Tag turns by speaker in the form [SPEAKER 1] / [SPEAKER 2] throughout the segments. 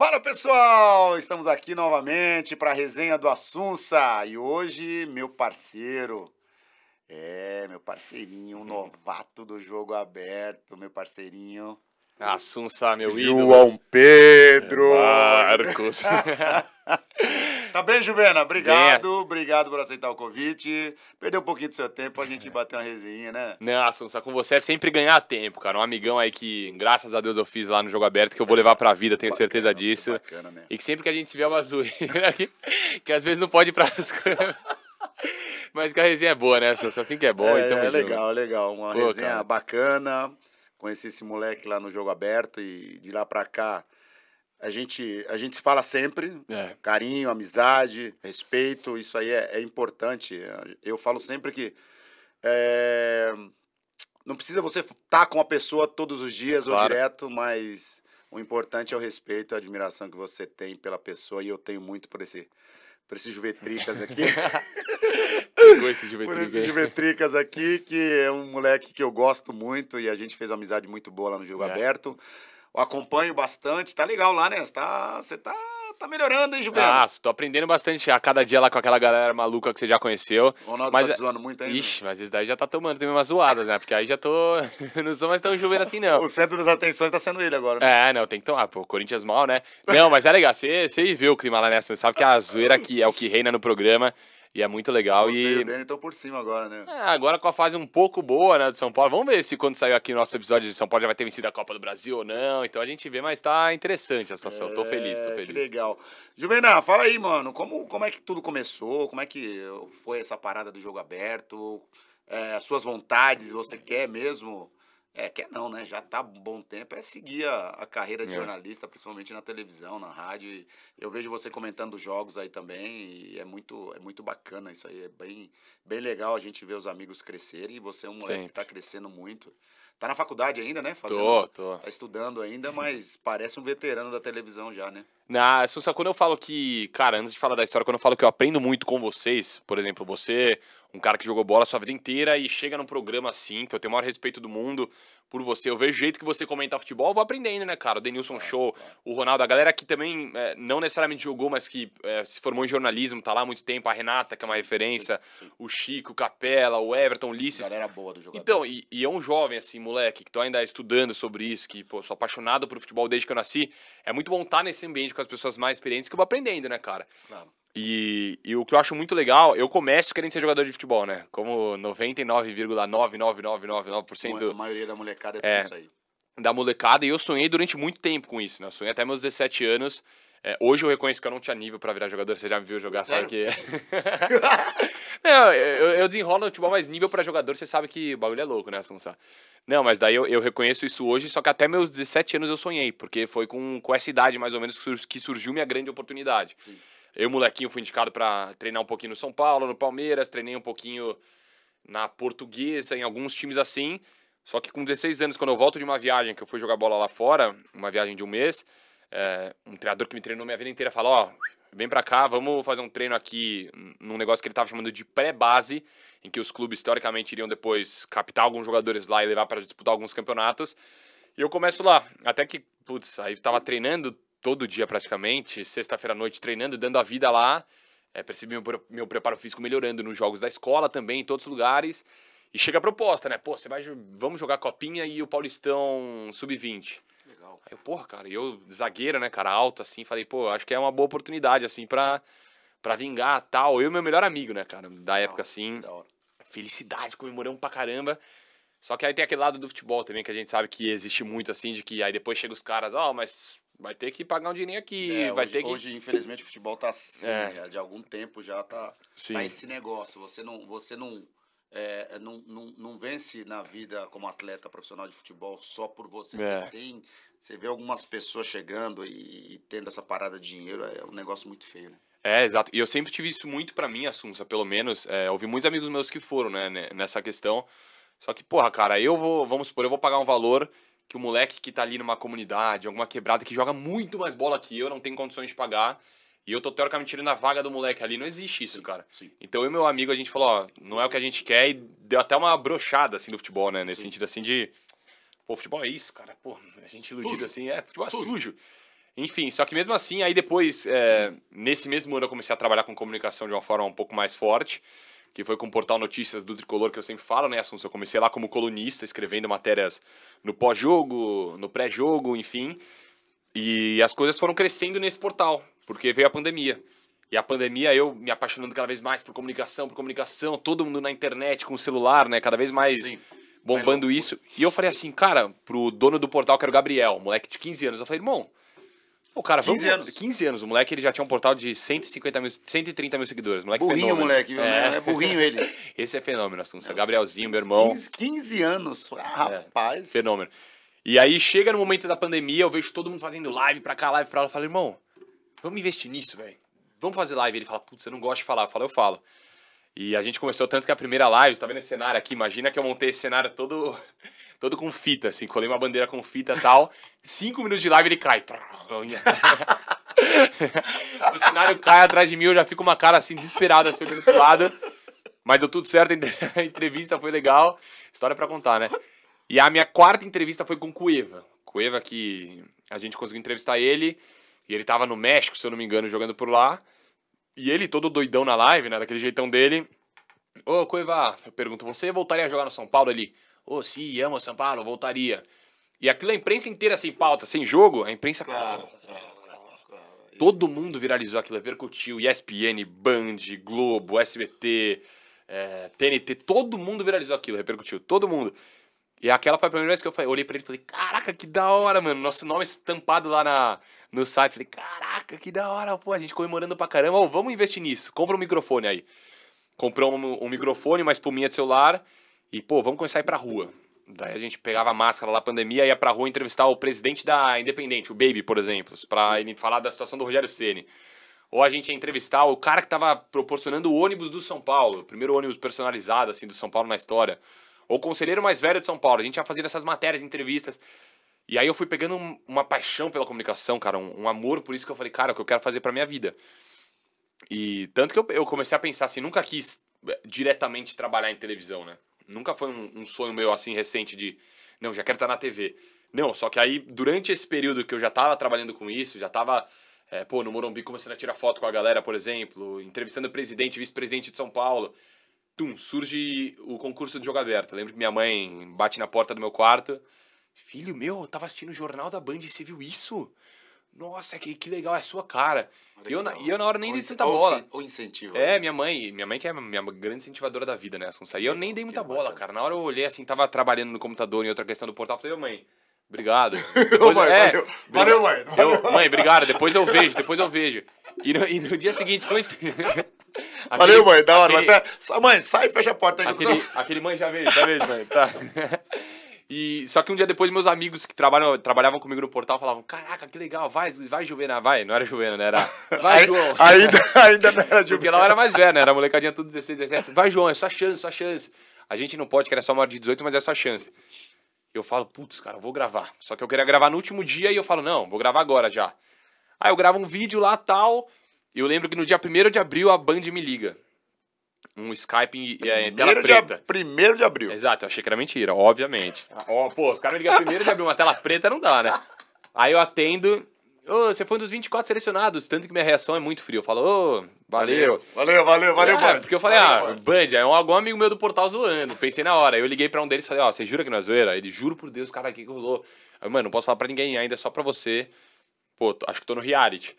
[SPEAKER 1] Fala pessoal, estamos aqui novamente para a resenha do Assunça e hoje meu parceiro, é meu parceirinho, um hum. novato do jogo aberto, meu parceirinho. Assunça, meu ídolo. João Pedro! É, Marcos! Tá bem, Juvena? Obrigado, é. obrigado por aceitar o convite. Perdeu um pouquinho do seu tempo a gente é. bater uma resinha, né?
[SPEAKER 2] Não, Sansa, com você é sempre ganhar tempo, cara. Um amigão aí que, graças a Deus, eu fiz lá no Jogo Aberto, que eu vou levar pra vida, tenho bacana, certeza disso. Bacana mesmo. E que sempre que a gente vê é uma zoeira aqui, que às vezes não pode ir pra as Mas que a resenha é boa, né, Sansa? Fim que é bom, é, então. É legal,
[SPEAKER 1] legal, é legal. Uma Pô, resenha cara. bacana. Conheci esse moleque lá no Jogo Aberto e de lá pra cá a gente, a gente se fala sempre, é. carinho, amizade, respeito, isso aí é, é importante. Eu falo sempre que é, não precisa você estar tá com a pessoa todos os dias claro. ou direto, mas o importante é o respeito, a admiração que você tem pela pessoa, e eu tenho muito por esse, por esses juvetricas aqui. por esses juvetricas aqui, que é um moleque que eu gosto muito, e a gente fez uma amizade muito boa lá no Jogo é. Aberto. Eu acompanho bastante. Tá legal lá, né? Você tá, você tá, tá melhorando, hein, Juliano? Ah,
[SPEAKER 2] tô aprendendo bastante a cada dia lá com aquela galera maluca que você já conheceu. O Ronaldo mas, tá zoando muito ainda. Né? Ixi, mas isso daí já tá tomando também umas zoadas, né? Porque aí já tô.
[SPEAKER 1] não sou mais tão jovem assim, não. o centro das atenções tá sendo ele agora. Né?
[SPEAKER 2] É, não, tem que tomar. Pô, Corinthians mal, né? Não, mas é legal. Você viveu o clima lá nessa. Né? Você sabe que a zoeira que é o que reina no programa. E é muito legal. Você e o Dani
[SPEAKER 1] estão por cima agora, né? É, agora com a fase um pouco
[SPEAKER 2] boa, né, do São Paulo. Vamos ver se quando sair aqui nosso episódio de São Paulo já vai ter vencido a Copa do Brasil ou não. Então a gente vê, mas tá interessante a situação. É, tô feliz, tô feliz. Que
[SPEAKER 1] legal. Juvenal, fala aí, mano. Como, como é que tudo começou? Como é que foi essa parada do jogo aberto? É, as suas vontades, você quer mesmo é, quer é não, né? Já tá um bom tempo, é seguir a, a carreira de é. jornalista, principalmente na televisão, na rádio. eu vejo você comentando jogos aí também, e é muito, é muito bacana isso aí. É bem, bem legal a gente ver os amigos crescerem, e você é um moleque Sempre. que tá crescendo muito. Tá na faculdade ainda, né? Fazendo, tô, tô. Tá estudando ainda, mas parece um veterano da televisão já, né?
[SPEAKER 2] Na, Sussa, quando eu falo que, cara, antes de falar da história, quando eu falo que eu aprendo muito com vocês, por exemplo, você um cara que jogou bola a sua vida inteira e chega num programa assim, que eu tenho o maior respeito do mundo por você. Eu vejo o jeito que você comenta futebol, eu vou aprendendo, né, cara? O Denilson é, Show, o Ronaldo, a galera que também é, não necessariamente jogou, mas que é, se formou em jornalismo, tá lá há muito tempo, a Renata, que é uma referência, sim, sim. o Chico, o Capela, o Everton, o Ulisses. Galera boa do jogador. Então, e, e é um jovem, assim, moleque, que tô ainda estudando sobre isso, que, pô, sou apaixonado por futebol desde que eu nasci. É muito bom estar tá nesse ambiente com as pessoas mais experientes que eu vou aprendendo, né, cara? Claro. E, e, o que eu acho muito legal, eu começo querendo ser jogador de futebol, né? Como 99,99999%. A maioria da molecada é, é isso aí. Da molecada, e eu sonhei durante muito tempo com isso, né? Eu sonhei até meus 17 anos. É, hoje eu reconheço que eu não tinha nível para virar jogador, você já me viu jogar, Sério? sabe que. não, eu, eu desenrolo no futebol, mas nível para jogador, você sabe que o bagulho é louco, né, Assunção? Não, mas daí eu, eu, reconheço isso hoje, só que até meus 17 anos eu sonhei, porque foi com, com essa idade mais ou menos que surgiu minha grande oportunidade. Sim. Eu, molequinho, fui indicado para treinar um pouquinho no São Paulo, no Palmeiras, treinei um pouquinho na Portuguesa, em alguns times assim. Só que com 16 anos, quando eu volto de uma viagem que eu fui jogar bola lá fora, uma viagem de um mês, é, um treinador que me treinou minha vida inteira falou: Ó, oh, vem pra cá, vamos fazer um treino aqui num negócio que ele tava chamando de pré-base, em que os clubes historicamente iriam depois captar alguns jogadores lá e levar para disputar alguns campeonatos. E eu começo lá. Até que, putz, aí tava treinando todo dia praticamente, sexta-feira à noite treinando, dando a vida lá. É, percebi meu, meu preparo físico melhorando nos jogos da escola também, em todos os lugares. E chega a proposta, né? Pô, você vai, vamos jogar Copinha e o Paulistão Sub-20. Legal. Aí eu, porra, cara, eu zagueiro, né, cara, alto assim, falei, pô, acho que é uma boa oportunidade, assim, pra, pra vingar tal. Eu e meu melhor amigo, né, cara, da época assim. Felicidade, comemoramos pra caramba. Só que aí tem aquele lado do futebol também, que a gente sabe que existe muito, assim, de que aí depois chega os caras, ó, oh,
[SPEAKER 1] mas Vai ter que pagar um dinheirinho aqui, é, vai hoje, ter que... Hoje, infelizmente, o futebol tá assim, é. Né? de algum tempo já tá, tá Sim. tá esse negócio. Você não, você não, é, não, não, não, vence na vida como atleta profissional de futebol só por você. Você, é. tem, você vê algumas pessoas chegando e, e, tendo essa parada de dinheiro, é um negócio muito feio, né?
[SPEAKER 2] É, exato. E eu sempre tive isso muito para mim, Assunça, pelo menos. É, ouvi muitos amigos meus que foram, né, nessa questão. Só que, porra, cara, eu vou, vamos supor, eu vou pagar um valor que o moleque que tá ali numa comunidade, alguma quebrada, que joga muito mais bola que eu, não tem condições de pagar. E eu tô teoricamente tirando a vaga do moleque ali. Não existe isso, cara. Sim. Então eu e meu amigo, a gente falou, ó, não é o que a gente quer e deu até uma brochada, assim, do futebol, né? Nesse Sim. sentido, assim, de... Pô, futebol é isso, cara. Pô, a gente é iludido, sujo. assim, é, futebol é sujo. sujo. Enfim, só que mesmo assim, aí depois, é, nesse mesmo ano eu comecei a trabalhar com comunicação de uma forma um pouco mais forte que foi com o portal Notícias do Tricolor, que eu sempre falo, né, Assunção? Eu comecei lá como colunista, escrevendo matérias no pós-jogo, no pré-jogo, enfim. E as coisas foram crescendo nesse portal, porque veio a pandemia. E a pandemia, eu me apaixonando cada vez mais por comunicação, por comunicação, todo mundo na internet, com o celular, né? Cada vez mais Sim. bombando isso. E eu falei assim, cara, pro dono do portal, que era o Gabriel, moleque de 15 anos, eu falei, irmão, Pô, cara, 15 vamos... anos. 15 anos. O moleque ele já tinha um portal de 150 mil, 130 mil seguidores. Moleque burrinho, fenômeno. moleque. Né? É. é burrinho ele. Esse é fenômeno, Assunção. Gabrielzinho, meu irmão. 15, 15 anos. Ah, é. rapaz. Fenômeno. E aí chega no momento da pandemia, eu vejo todo mundo fazendo live pra cá, live pra lá. Eu falo, irmão, vamos investir nisso, velho. Vamos fazer live. Ele fala, putz, eu não gosto de falar. Eu falo, eu falo. E a gente começou tanto que a primeira live, você tá vendo esse cenário aqui? Imagina que eu montei esse cenário todo todo com fita, assim. Colei uma bandeira com fita e tal. Cinco minutos de live ele cai. o cenário cai atrás de mim, eu já fico uma cara assim, desesperada, assim, olhando pro lado. Mas deu tudo certo, a entrevista foi legal. História para contar, né? E a minha quarta entrevista foi com o Cueva. Cueva que a gente conseguiu entrevistar ele. E ele tava no México, se eu não me engano, jogando por lá. E ele todo doidão na live, né? Daquele jeitão dele. Ô, Cueva, eu pergunto, você voltaria a jogar no São Paulo ali? oh, se ama São Paulo, voltaria. E aquilo é a imprensa inteira sem pauta, sem jogo, a imprensa. claro. todo mundo viralizou aquilo, percutiu. ESPN, Band, Globo, SBT, é, TNT, todo mundo viralizou aquilo, repercutiu, todo mundo. E aquela foi a primeira vez que eu falei, olhei pra ele e falei, caraca, que da hora, mano. Nosso nome estampado lá na, no site. Falei, caraca, que da hora, pô, a gente comemorando pra caramba. Ô, vamos investir nisso, compra um microfone aí. Comprou um, um microfone, uma espuminha de celular e, pô, vamos começar a ir pra rua. Daí a gente pegava a máscara lá, pandemia, ia pra rua entrevistar o presidente da Independente, o Baby, por exemplo, pra Sim. ele falar da situação do Rogério Ceni Ou a gente ia entrevistar o cara que tava proporcionando o ônibus do São Paulo, o primeiro ônibus personalizado, assim, do São Paulo na história. Ou o conselheiro mais velho de São Paulo. A gente ia fazendo essas matérias, entrevistas. E aí eu fui pegando uma paixão pela comunicação, cara, um, um amor por isso que eu falei, cara, é o que eu quero fazer pra minha vida. E tanto que eu, eu comecei a pensar assim, nunca quis eh, diretamente trabalhar em televisão, né? Nunca foi um, um sonho meu assim recente de, não, já quero estar na TV. Não, só que aí, durante esse período que eu já estava trabalhando com isso, já estava é, pô, no Morumbi começando a tirar foto com a galera, por exemplo, entrevistando o presidente, vice-presidente de São Paulo. Tum, surge o concurso de jogo aberto. Eu lembro que minha mãe bate na porta do meu quarto. Filho meu, eu tava assistindo o jornal da Band e você viu isso? Nossa, que, que legal, é a sua cara. E eu, na, e eu na hora nem dei tanta bola. Ou incentivo. É, minha mãe, minha mãe que é minha grande incentivadora da vida, né, Assunção? E eu nem dei muita bola, cara. Na hora eu olhei assim, tava trabalhando no computador em outra questão do portal, falei, ô mãe, Obrigado. Depois, mãe, é, valeu. valeu, mãe. Valeu. Eu, mãe, obrigado. Depois eu vejo, depois eu vejo. E no, e no dia seguinte, foi aquele, Valeu, mãe, da hora. Aquele, mãe, sai e fecha a porta aí. Aquele, aquele mãe já vejo, já vejo, mãe. Tá. E só que um dia depois meus amigos que trabalham, trabalhavam comigo no portal falavam: "Caraca, que legal, vai, vai Juvena, vai". Não era Juvena, né? era Vai, João. ainda
[SPEAKER 1] ainda não era Juvena. Porque
[SPEAKER 2] ela era mais velha, né? Era molecadinha tudo 16, 17. Vai, João, é só chance, só chance. A gente não pode, que era só maior de 18, mas é só chance. Eu falo: "Putz, cara, eu vou gravar". Só que eu queria gravar no último dia e eu falo: "Não, vou gravar agora já". Aí eu gravo um vídeo lá tal. E eu lembro que no dia 1 de abril a Band me liga um Skype é, em tela preta. primeiro de abril. Exato, eu achei que era mentira, obviamente. Ah, ó, oh, pô, os caras me ligam primeiro de abril, uma tela preta não dá, né? Aí eu atendo. Ô, oh, você foi um dos 24 selecionados, tanto que minha reação é muito fria. Eu falo, ô, oh, valeu.
[SPEAKER 1] Valeu, valeu, valeu, é, Band.
[SPEAKER 2] Porque eu falei, ah, valeu, ah, Band, é um, algum amigo meu do portal zoando. Pensei na hora. Eu liguei pra um deles e falei, ó, oh, você jura que não é zoeira? Ele, juro por Deus, cara, o que rolou? Aí, mano, não posso falar pra ninguém ainda, é só pra você. Pô, acho que tô no reality.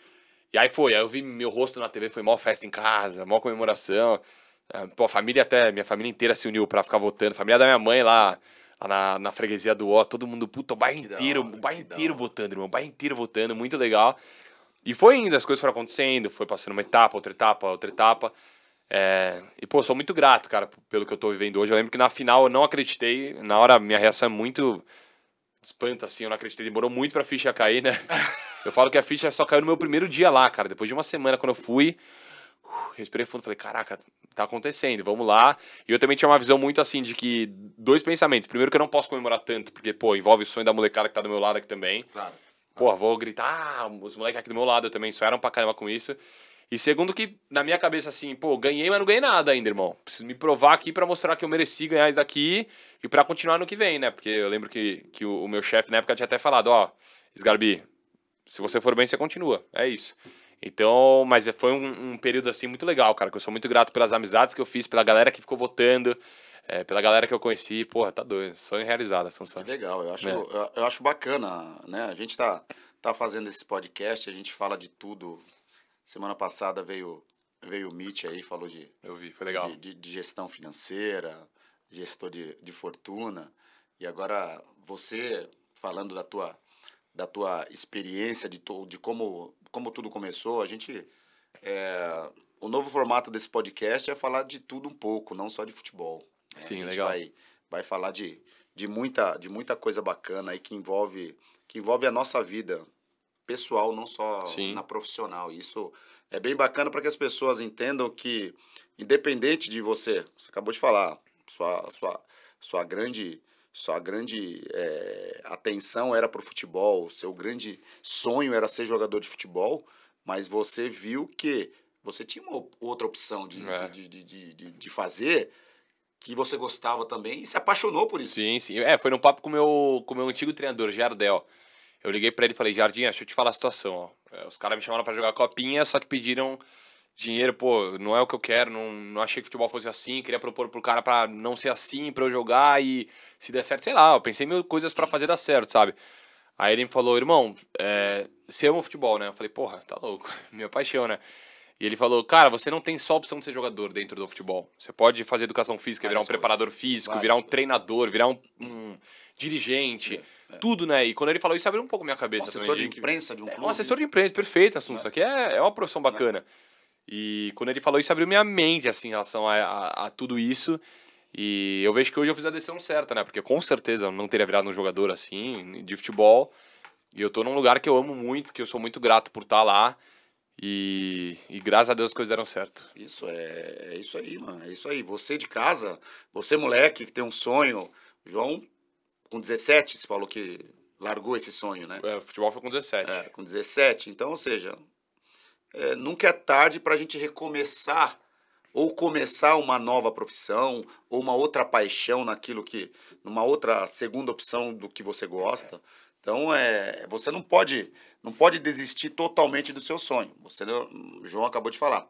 [SPEAKER 2] E aí foi, aí eu vi meu rosto na TV, foi mó festa em casa, mó comemoração. É, pô, a família até, minha família inteira se uniu para ficar votando. família da minha mãe lá, lá na, na freguesia do O, todo mundo, puta, o bairro inteiro, o bairro inteiro votando, irmão. O bairro inteiro votando, muito legal. E foi indo, as coisas foram acontecendo, foi passando uma etapa, outra etapa, outra etapa. É... e, pô, sou muito grato, cara, pelo que eu tô vivendo hoje. Eu lembro que na final eu não acreditei. Na hora, minha reação é muito espanto, assim, eu não acreditei. Demorou muito pra ficha cair, né? Eu falo que a ficha só caiu no meu primeiro dia lá, cara. Depois de uma semana, quando eu fui, respirei fundo, falei, caraca, tá acontecendo, vamos lá. E eu também tinha uma visão muito assim de que dois pensamentos. Primeiro que eu não posso comemorar tanto, porque pô, envolve o sonho da molecada que tá do meu lado aqui também. Claro. Pô, vou gritar, ah, os moleques aqui do meu lado também só eram pra caramba com isso. E segundo que na minha cabeça assim, pô, ganhei, mas não ganhei nada ainda, irmão. Preciso me provar aqui para mostrar que eu mereci ganhar isso aqui e para continuar no que vem, né? Porque eu lembro que, que o, o meu chefe na época tinha até falado, ó, oh, Sgarbi, se você for bem, você continua. É isso. Então, mas é, foi um, um, período assim muito legal, cara. Que eu sou muito grato pelas amizades que eu fiz, pela galera que ficou votando, é, pela galera que eu conheci. Porra, tá doido. Sonho realizado, Sansão.
[SPEAKER 1] É legal, eu acho, é. eu, eu, acho bacana, né? A gente tá, tá fazendo esse podcast, a gente fala de tudo. Semana passada veio, veio o Mitch aí, falou de. Eu vi, foi legal. De, de, de gestão financeira, gestor de, de fortuna. E agora você falando da tua da tua experiência, de, to, de como, como tudo começou. A gente. É, o novo formato desse podcast é falar de tudo um pouco, não só de futebol. Né? Sim, a gente legal. Vai, vai falar de, de, muita, de muita coisa bacana aí que envolve, que envolve a nossa vida pessoal, não só Sim. na profissional. Isso é bem bacana para que as pessoas entendam que, independente de você, você acabou de falar, sua, sua, sua grande sua grande é, atenção era para o futebol, seu grande sonho era ser jogador de futebol, mas você viu que você tinha uma outra opção de, é. de, de, de, de, fazer que você gostava também e se apaixonou
[SPEAKER 2] por isso. Sim, sim. É, foi num papo com meu, o com meu antigo treinador, Jardel. Eu liguei para ele e falei, Jardim, deixa eu te falar a situação. Ó. É, os caras me chamaram para jogar copinha, só que pediram dinheiro, pô, não é o que eu quero, não, não achei que futebol fosse assim, queria propor pro cara para não ser assim, para eu jogar e se der certo, sei lá, eu pensei mil coisas para fazer dar certo, sabe? Aí ele me falou, irmão, é, você ama futebol, né? Eu falei, porra, tá louco, minha paixão, né? E ele falou, cara, você não tem só a opção de ser jogador dentro do futebol. Você pode fazer educação física, Várias virar um coisas. preparador físico, Várias virar um coisas. treinador, virar um, um dirigente, é, é. tudo, né? E quando ele falou isso, abriu um pouco minha cabeça. O assessor também, de imprensa de um clube. É, um assessor de imprensa, perfeito assunto. Né? Isso aqui é, é uma profissão né? bacana. E quando ele falou isso, abriu minha mente, assim, em relação a, a, a tudo isso. E eu vejo que hoje eu fiz a decisão certa, né? Porque com certeza eu não teria virado um jogador assim, de futebol. E eu tô num lugar que eu amo
[SPEAKER 1] muito, que eu sou muito grato por estar tá lá. E, e, graças a Deus as coisas deram certo. Isso é, é isso aí, mano. É isso aí. Você de casa, você moleque que tem um sonho, João, com 17, você falou que largou esse sonho, né? É, o futebol foi com 17. É, com 17. Então, ou seja, é, nunca é tarde para a gente recomeçar ou começar uma nova profissão ou uma outra paixão naquilo que numa outra segunda opção do que você gosta então é você não pode não pode desistir totalmente do seu sonho você né, João acabou de falar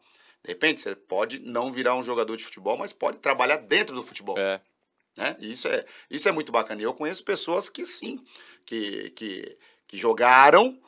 [SPEAKER 1] de repente você pode não virar um jogador de futebol mas pode trabalhar dentro do futebol é. né isso é isso é muito bacana e eu conheço pessoas que sim que que, que jogaram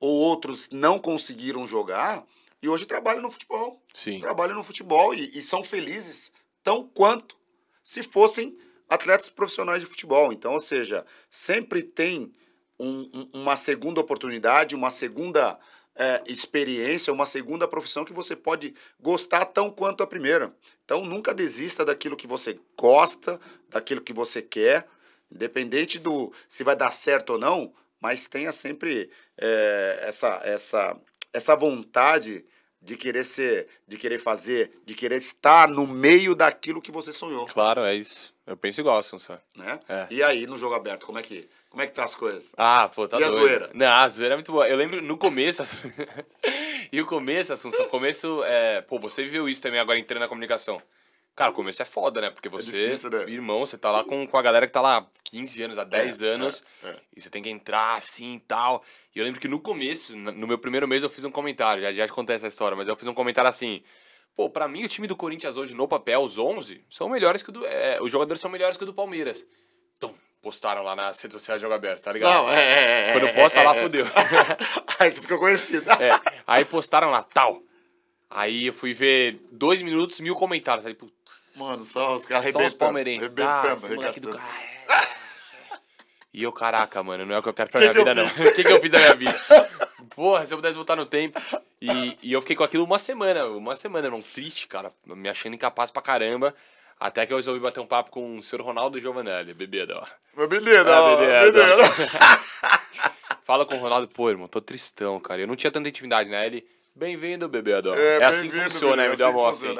[SPEAKER 1] ou outros não conseguiram jogar e hoje trabalham no futebol. Sim. Trabalham no futebol e, e são felizes tão quanto se fossem atletas profissionais de futebol. Então, ou seja, sempre tem um, um, uma segunda oportunidade, uma segunda é, experiência, uma segunda profissão que você pode gostar tão quanto a primeira. Então, nunca desista daquilo que você gosta, daquilo que você quer, independente do se vai dar certo ou não mas tenha sempre é, essa, essa, essa vontade de querer ser, de querer fazer, de querer estar no meio daquilo que você sonhou. Claro, é isso. Eu penso igual, Sansa Né? É. E aí, no jogo aberto, como é que como é que tá as coisas? Ah, pô, tá e doido. a zoeira? Não, a zoeira é muito boa.
[SPEAKER 2] Eu lembro no começo... e o começo, Assunção, o começo... É... Pô, você viu isso também agora entrando na comunicação. Cara, o começo é foda, né? Porque é você, é difícil, né? irmão, você tá lá com, com a galera que tá lá 15 anos, há 10 é, é, anos, é, e você tem que entrar assim e tal. E eu lembro que no começo, no meu primeiro mês, eu fiz um comentário, já, já te contei essa história, mas eu fiz um comentário assim. Pô, pra mim o time do Corinthians hoje, no papel, os 11, são melhores que o do. É, os jogadores são melhores que o do Palmeiras. Então, postaram lá nas redes sociais de jogo aberto, tá ligado? Não, é. é Quando posta lá, fudeu. Aí você ficou conhecido. é. Aí postaram lá, tal. Aí eu fui ver dois minutos, mil comentários. Aí, putz,
[SPEAKER 1] Mano, só os caras só os arrebentando. palmeirenses. Ah, é.
[SPEAKER 2] E eu, caraca, mano, não é o que eu quero pra Que minha que vida, não. O que, que eu fiz da minha vida? Porra, se eu pudesse voltar no tempo. E, e eu fiquei com aquilo uma semana, uma semana, irmão, triste, cara, me achando incapaz pra caramba. Até que eu resolvi bater um papo com o senhor Ronaldo Giovanelli, bebê ó. Meu Ah, ó, Fala com o Ronaldo, pô, irmão, tô tristão, cara. Eu não tinha tanta intimidade, né? Ele, Bem-vindo, bebê Adão. É, é assim que funciona, bebê, né? é, me assim deu a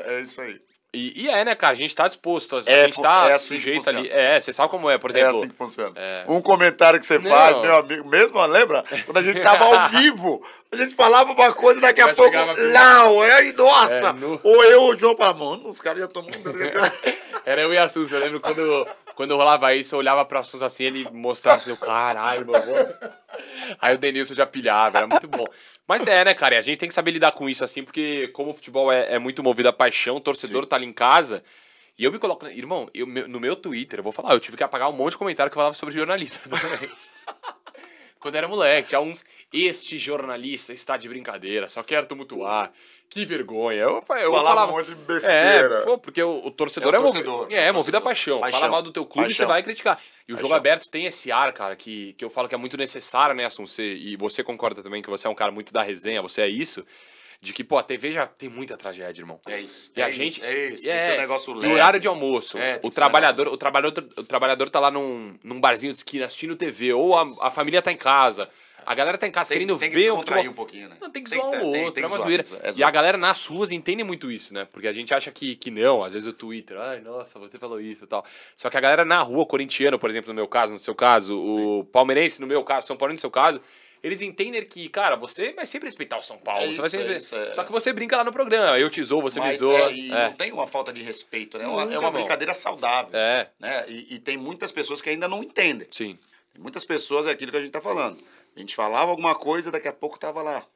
[SPEAKER 2] voz. É isso aí. E, e, é, né, cara? A gente tá disposto, a é, gente é, tá é assim sujeito ali. É, você sabe como
[SPEAKER 1] é, por exemplo. É assim que funciona. É... Um comentário que você Não. faz, meu amigo, mesmo, lembra? Quando a gente tava ao vivo, a gente falava uma coisa daqui a pouco. não é, aí, nossa! É, no... Ou eu ou o João falava, mano, os caras já estão mandando. Né?
[SPEAKER 2] Era eu e a Susan, eu lembro quando quando eu rolava isso, eu olhava pra Suza assim, ele mostrava assim, caralho, meu amor. Aí o Denilson já pilhava, era muito bom. Mas é, né, cara? E a gente tem que saber lidar com isso, assim, porque como o futebol é, é muito movido a paixão, o torcedor Sim. tá ali em casa. E eu me coloco. Né, irmão, eu, no meu Twitter, eu vou falar, eu tive que apagar um monte de comentário que falava sobre jornalista também. Quando era moleque, tinha uns. Este jornalista está de brincadeira, só quer tumultuar. Que vergonha. Eu, eu falava, falava um monte de besteira. É, pô, porque o, o torcedor é, é o é, torcedor, movido, é, é movido a paixão. paixão. Fala mal do teu clube, paixão. você vai criticar. E o jogo aberto tem esse ar, cara, que, que eu falo que é muito necessário, né, Assunção? Você, e você concorda também que você é um cara muito da resenha, você é isso de que, pô, a TV já tem muita tragédia, irmão. É isso.
[SPEAKER 1] E é a isso, gente. É isso. É, tem é negócio leve. horário de
[SPEAKER 2] almoço. É, o, trabalhador, o trabalhador, o trabalhador tá lá num, num barzinho de esquina assistindo TV, ou a, a família tá em casa. A galera tá em casa tem, querendo tem que ver o futebol. um pouquinho,
[SPEAKER 1] né? Não, tem que tem, zoar um tem, outro, é uma zoeira. É e a
[SPEAKER 2] galera nas ruas entende muito isso, né? Porque a gente acha que, que não, às vezes o Twitter, ai, nossa, você falou isso e tal. Só que a galera na rua, corintiano, por exemplo, no meu caso, no seu caso, Sim. o palmeirense, no meu caso, São Paulo, no seu caso, eles entendem que,
[SPEAKER 1] cara, você vai sempre respeitar o São Paulo. É isso, sempre... é isso, é.
[SPEAKER 2] Só que você brinca lá no programa, eu te zoo, você Mas, me zoa. É, é. Não
[SPEAKER 1] tem uma falta de respeito, né? É Nunca, é uma brincadeira não. saudável. É. Né? E, e, tem muitas pessoas que ainda não entendem. Sim. Tem muitas pessoas é aquilo que a gente está falando. A gente falava alguma coisa, daqui a pouco tava lá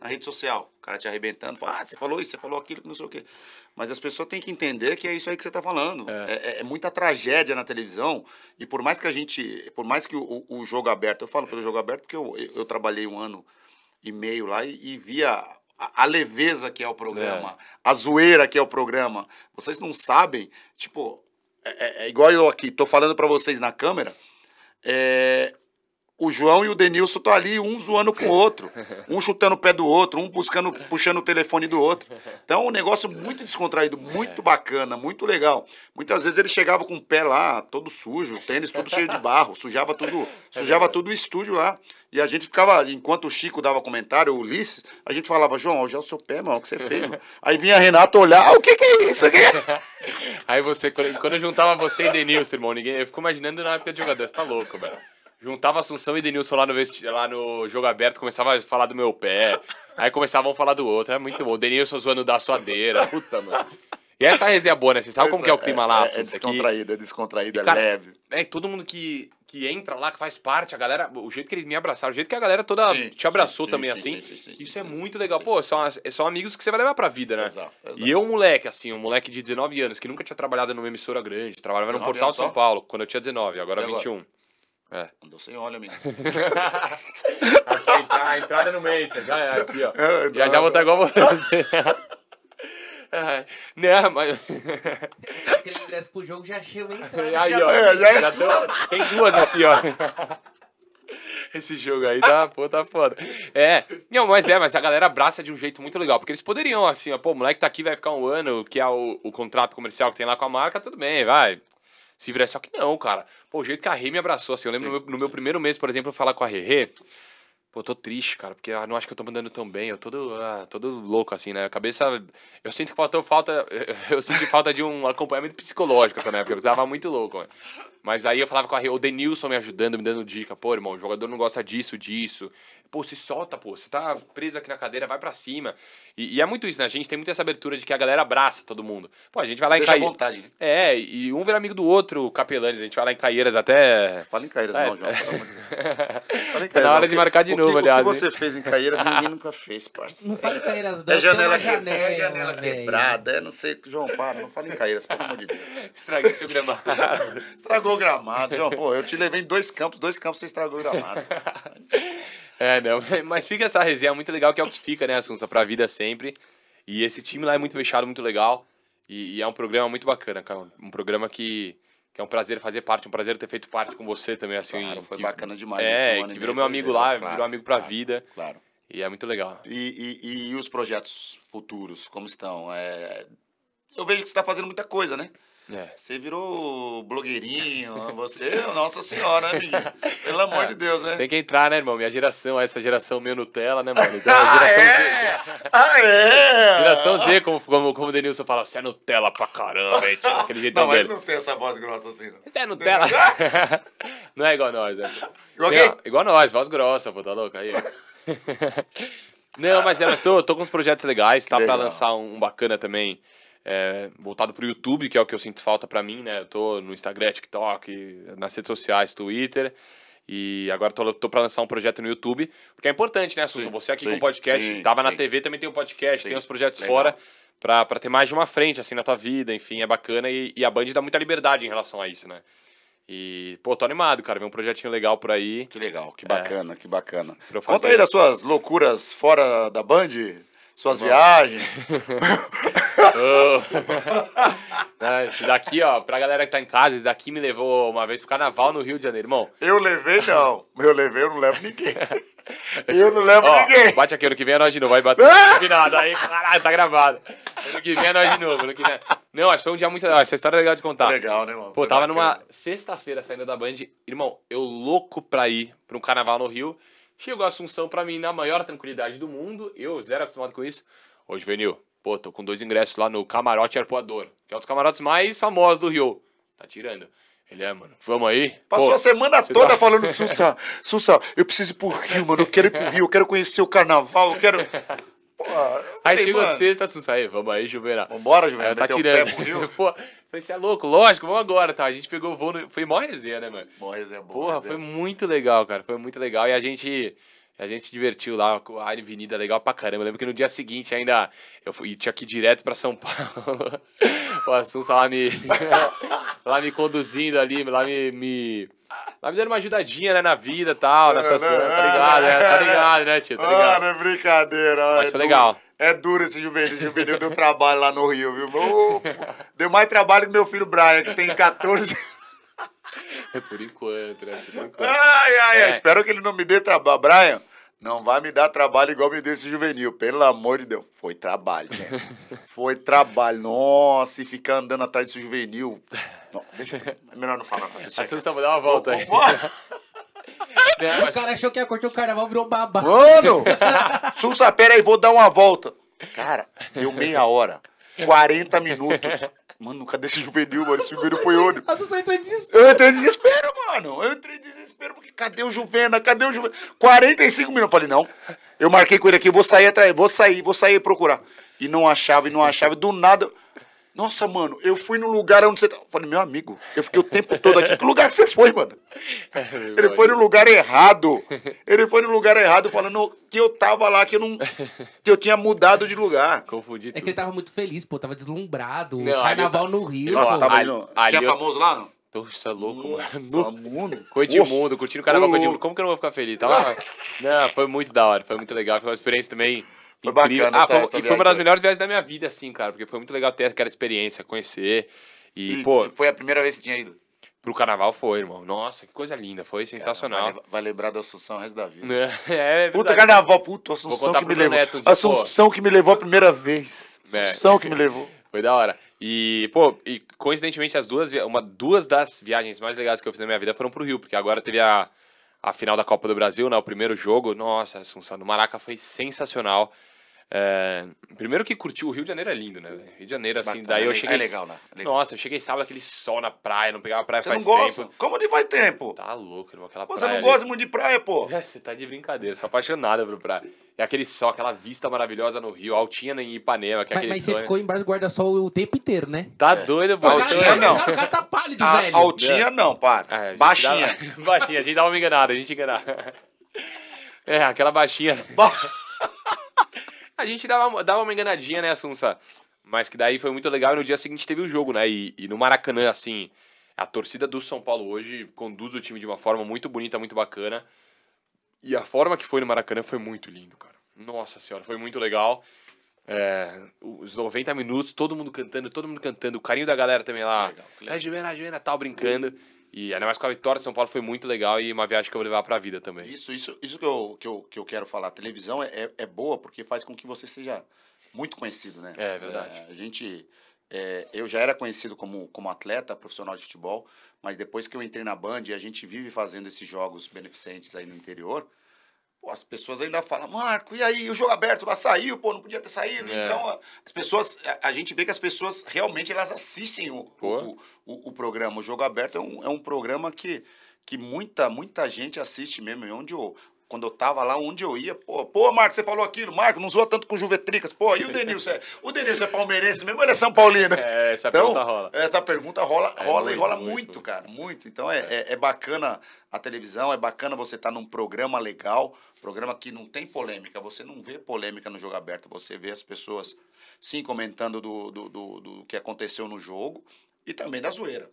[SPEAKER 1] na rede social. O cara te arrebentando, fala, ah, você falou isso, você falou aquilo, não sei o quê. Mas as pessoas têm que entender que é isso aí que você está falando. É. é. É, é. muita tragédia na televisão. E por mais que a gente. Por mais que o, o jogo aberto, eu falo pelo jogo aberto, porque eu, eu, trabalhei um ano e meio lá e, e via a, leveza que é o programa, é. a zoeira que é o programa. Vocês não sabem, tipo, é, é, é igual eu aqui, tô falando para vocês na câmera. É, o João e o Denilson estão ali, um zoando com o outro, um chutando o pé do outro, um buscando, puxando o telefone do outro. Então, um negócio muito descontraído, muito bacana, muito legal. Muitas vezes ele chegava com o pé lá, todo sujo, o tênis todo cheio de barro, sujava tudo, sujava é tudo o estúdio lá. E a gente ficava, enquanto o Chico dava comentário, o Ulisses, a gente falava, João, já é o seu pé, mano, o que você fez? Mano? Aí vinha Renato olhar, ah, o que que é isso? aqui?
[SPEAKER 2] Aí você, quando eu juntava você e Denilson, irmão, ninguém, eu fico imaginando na época de jogador, você tá louco, velho. Juntava Assunção e Denilson lá no, vesti... lá no jogo aberto, começava a falar do meu pé. Aí começavam a falar do outro. É muito bom. O Denilson zoando da suadeira. Puta, mano.
[SPEAKER 1] E essa resenha é boa, né? Você sabe como que é o clima é, lá? É, é descontraído, é descontraído, e, é cara, é leve.
[SPEAKER 2] É, todo mundo que, que entra lá, que faz parte, a galera, o jeito que eles me abraçaram, o jeito que a galera toda sim, te abraçou sim, também, sim, assim, isso é muito legal. Pô, são, são amigos que você vai levar pra vida, né? Exato, exato. E eu, moleque, assim, um moleque de 19 anos, que nunca tinha trabalhado numa emissora grande, trabalhava num portal de São Paulo, quando eu tinha 19, agora e 21. Agora? É. Andou
[SPEAKER 1] sem óleo, amigo. aqui, a entrada
[SPEAKER 2] é no meio, já é aqui, ó. É, já, já vou estar igual você. É, né, não, mas.
[SPEAKER 3] Aquele ingresso pro jogo já chegou hein? Aí, ó. É, já... já deu... Tem duas aqui, ó.
[SPEAKER 2] Esse jogo aí tá, pô, tá foda. É. Não, mas é, mas a galera abraça de um jeito muito legal. Porque eles poderiam, assim, ó, pô, o moleque tá aqui, vai ficar um ano, que é o, o contrato comercial que tem lá com a marca, tudo bem, vai se virar. Só que não, cara. Pô, o jeito que a Rê me abraçou, assim, eu lembro no meu, no meu primeiro mês, por exemplo, eu falar com a Rê, Rê, pô, tô triste, cara, porque eu ah, não acho que eu tô mandando tão bem, eu todo, ah, todo louco, assim, né? A cabeça, eu sinto que faltou falta, eu senti falta de um acompanhamento psicológico também, porque eu tava muito louco, mano. Né? Mas aí eu falava com a o Denilson me ajudando, me dando dica. Pô, irmão, o jogador não gosta disso, disso. Pô, se solta, pô. Você tá preso aqui na cadeira, vai para cima. E, e, é muito isso, né? A gente tem muito essa abertura de que a galera abraça todo mundo. Pô, a gente vai lá Deixa em Caieiras. vontade. Né? É, e um vira amigo do outro, Capelanes. A gente vai lá em Caieiras
[SPEAKER 1] até... Fala em Caieiras é. não, João. Fala em Caieiras. É na hora de marcar de novo, o que, aliás. O que você hein? fez em Caieiras, ninguém nunca fez, parceiro. Não fala em Caieiras é não. É, é janela, janela, é janela quebrada. É não sei, João, para. Não fala em Caieiras, pelo amor de Deus. Estraguei seu gramado. Estragou estragou o gramado. Eu, pô, eu te levei em dois campos, dois campos você estragou o gramado. é, não, mas fica
[SPEAKER 2] essa resenha é muito legal, que é o que fica, né, Assunção, pra vida sempre. E esse time lá é muito fechado, muito legal. E, e é um programa muito bacana, cara. Um programa que, que, é um prazer fazer parte, um prazer ter feito parte com você também, assim. Claro, foi que, bacana demais. É, que virou né? meu amigo é, lá, claro, virou amigo pra claro, vida. Claro.
[SPEAKER 1] E é muito legal. E, e, e os projetos futuros, como estão? É, eu vejo que você está fazendo muita coisa, né? É. Você virou blogueirinho, você é Nossa Senhora, né, amiguinho? Pelo amor é, de Deus, né? Tem
[SPEAKER 2] que entrar, né, irmão? Minha geração, essa geração meio Nutella, né, mano? Então, ah,
[SPEAKER 1] geração é? Z. Ah, é? Geração Z,
[SPEAKER 2] como, como, como o Denilson fala, você é Nutella pra caramba, hein, tio? Aquele jeitão não, dele. Não,
[SPEAKER 1] não tem essa voz grossa assim, não. Você é Nutella.
[SPEAKER 2] não é igual nós, né? Igual, não, igual nós, voz grossa, pô, tá louco? Aí. não, mas eu tô, tô com uns projetos legais, tá? Legal. Pra lançar um, um bacana também é, voltado para o YouTube, que é o que eu sinto falta para mim, né? Eu tô no Instagram, TikTok, nas redes sociais, Twitter. E agora tô, tô para lançar um projeto no YouTube, porque é importante, né, Suzu? Você aqui sim, com podcast, sim, tava sim. na TV, também tem um podcast, tem os projetos legal. fora para ter mais de uma frente, assim, na tua vida, enfim, é bacana. E, e, a Band dá muita liberdade em relação a isso, né? E, pô, tô animado, cara, vem um projetinho legal por aí. Que legal, que é.
[SPEAKER 1] bacana, é, que bacana. Conta aí das suas loucuras fora da Band suas Mano. viagens.
[SPEAKER 2] esse daqui, ó, pra galera que tá em casa, esse daqui me levou uma vez pro carnaval no Rio de Janeiro, irmão.
[SPEAKER 1] Eu levei, não. Eu levei, eu não levo ninguém. Eu não levo ó, ninguém.
[SPEAKER 2] Bate aqui, ano que vem é nós de novo, vai bater nada Aí, caralho, tá gravado. Ano que vem é nós de novo, ano que vem. É. Não, acho que foi um dia muito Essa história é legal de contar. Legal, né, irmão Pô, foi tava bacana. numa sexta-feira saindo da Band. Irmão, eu louco pra ir pra um carnaval no Rio. Chegou a Assunção para mim na maior tranquilidade do mundo. Eu, zero acostumado com isso. Hoje, Juvenil, pô, tô com dois ingressos lá no Camarote Arpoador, que é um dos camarotes mais famosos do Rio. Tá tirando. Ele é, mano. Vamos aí. Passou pô, a semana toda tá... falando, Sussa,
[SPEAKER 1] Sussa, eu preciso ir pro Rio, mano. Eu quero ir pro Rio, eu quero conhecer o carnaval, eu quero aí chegou mano.
[SPEAKER 2] sexta, Assunção, tá aí, vamos aí, Juvenal. Vambora, Juvenal, tá tirando. Pé, Pô, falei, você é louco? Lógico, vamos agora, tá? A gente pegou o voo, no... foi mó resenha, né, mano? Mó resenha, boa Porra, resenha. foi muito legal, cara, foi muito legal. E a gente... A gente se divertiu lá, a avenida legal pra caramba. Eu lembro que no dia seguinte ainda eu fui, tinha que ir direto pra São Paulo. o Assunção lá me, lá me conduzindo ali, lá me, me, lá me dando uma ajudadinha, né, na vida e tal, nessa tá ligado, né? Tá ligado, né, tio? Tá ligado?
[SPEAKER 1] é brincadeira. Mas é foi legal. É, é duro esse juvenil, juvenil deu trabalho lá no Rio, viu? Meu, deu mais trabalho que meu filho Brian, que tem 14 É por enquanto, né? Por enquanto. Ai, ai, é. ai. Espero que ele não me dê trabalho. Brian, não vai me dar trabalho igual me deu esse juvenil, pelo amor de Deus. Foi trabalho, né? Foi trabalho. Nossa, e ficar andando atrás desse juvenil. Não, deixa eu... É melhor não falar. Deixa Assusta, vou dar uma volta aí. O
[SPEAKER 3] cara achou que ia curtir o carnaval, virou babá. Mano!
[SPEAKER 1] Sussa, pera aí, vou dar uma volta. Cara, deu meia hora. 40 minutos. Mano, cadê esse juvenil, mano? Esse juvenil foi onde?
[SPEAKER 3] Eu só entrei em desespero. Eu entrei em
[SPEAKER 1] desespero, mano. Eu entrei em desespero porque cadê o Juvena? Cadê o Juvena? 45 minutos. Eu falei, não. Eu marquei com ele aqui, vou sair atrás, vou sair, vou sair procurar. E não achava, e não achava. Do nada. Nossa, mano, eu fui no lugar onde você tá. Eu falei, meu amigo, eu fiquei o tempo todo aqui. Que lugar você foi, mano? É, ele foi no lugar errado. Ele foi no lugar errado falando que eu tava lá, que eu não. que eu tinha mudado de lugar. Confundi. Tudo. É que
[SPEAKER 3] ele tava muito feliz, pô, tava deslumbrado. Não, carnaval tá... no Rio. Nossa, tava ali, no... ali, Tinha eu... famoso lá, não?
[SPEAKER 2] Nossa, louco, Nossa, mano.
[SPEAKER 1] mundo. Coisa de mundo, curtindo o carnaval, coisa mundo.
[SPEAKER 2] Como que eu não vou ficar feliz? Tava... não, foi muito da hora, foi muito legal. Foi uma experiência também foi incrível. bacana. Ah, essa, foi, essa e foi uma das melhores viagens da minha vida, assim, cara, porque foi muito legal ter aquela experiência, conhecer. E, e pô. Foi a primeira vez que tinha ido. Pro carnaval foi, irmão. Nossa, que coisa linda. Foi sensacional. Cara, vai, lembrar da Assunção o resto da vida.
[SPEAKER 3] Né? É, é, Puta, carnaval, puto,
[SPEAKER 2] Assunção que me levou. Neto, um Assunção
[SPEAKER 1] pô. que me levou a primeira vez.
[SPEAKER 2] É. Assunção é, que me levou. Foi da hora. E, pô, e coincidentemente, as duas, uma, duas das viagens mais legais que eu fiz na minha vida foram pro Rio, porque agora teve a, a final da Copa do Brasil, né? O primeiro jogo. Nossa, Assunção no Maraca foi sensacional. É, primeiro que curtiu o Rio de Janeiro é lindo, né? Rio de Janeiro, assim, Bacana, daí eu é cheguei. É legal, né? É legal. Nossa, eu cheguei sábado aquele sol na praia, não pegava praia você faz não gosta? tempo. Como de faz tempo? Tá louco, irmão, aquela você praia. Você não gosta muito de praia, pô? É, você tá de brincadeira, sou apaixonada por praia. E aquele sol, aquela vista maravilhosa no Rio, altinha em Ipanema, que é mas, aquele Mas você ficou
[SPEAKER 3] embaixo do guarda-sol o tempo inteiro, né?
[SPEAKER 2] Tá doido, pô. Altinha não. O cara tá pálido, a, velho. Altinha é. não, para. baixinha. baixinha, a gente dava uma enganada, a gente enganava. É, aquela baixinha. Ba a gente dava, dava uma enganadinha, né, Assunça? Mas que daí foi muito legal e no dia seguinte teve o jogo, né? E, e no Maracanã, assim, a torcida do São Paulo hoje conduz o time de uma forma muito bonita, muito bacana. E a forma que foi no Maracanã foi muito lindo, cara. Nossa senhora, foi muito legal. É, os 90 minutos, todo mundo cantando, todo mundo cantando, o carinho da galera também lá. Legal, legal. É Juvena, Juvena, tal, brincando. E ainda mais com a vitória de São
[SPEAKER 1] Paulo foi muito legal e uma viagem que eu vou levar para a vida também. Isso, isso, isso que, eu, que, eu, que eu quero falar. A televisão é, é, é boa porque faz com que você seja muito conhecido, né? É, é verdade. É, a gente. É, eu já era conhecido como, como atleta profissional de futebol, mas depois que eu entrei na Band e a gente vive fazendo esses jogos beneficentes aí no interior, Pô, as pessoas ainda falam, Marco, e aí, o jogo aberto lá saiu, pô, não podia ter saído. É. Então, as pessoas, a, a, gente vê que as pessoas realmente elas assistem o, o, o, o, programa. O jogo aberto é um, é um programa que, que muita, muita gente assiste mesmo, onde o, quando eu tava lá, onde eu ia, pô, pô, Marco, você falou aquilo, Marco, não zoa tanto com o Juvetricas, pô, e o Denilson? É, o Denilson é palmeirense mesmo ele é São Paulino? É, essa então, pergunta rola. Essa pergunta rola, é, rola é, muito, e rola muito, muito, cara, muito. Então é, é, é, é bacana a televisão, é bacana você estar tá num programa legal, programa que não tem polêmica, você não vê polêmica no jogo aberto, você vê as pessoas sim comentando do, do, do, do que aconteceu no jogo e também da zoeira.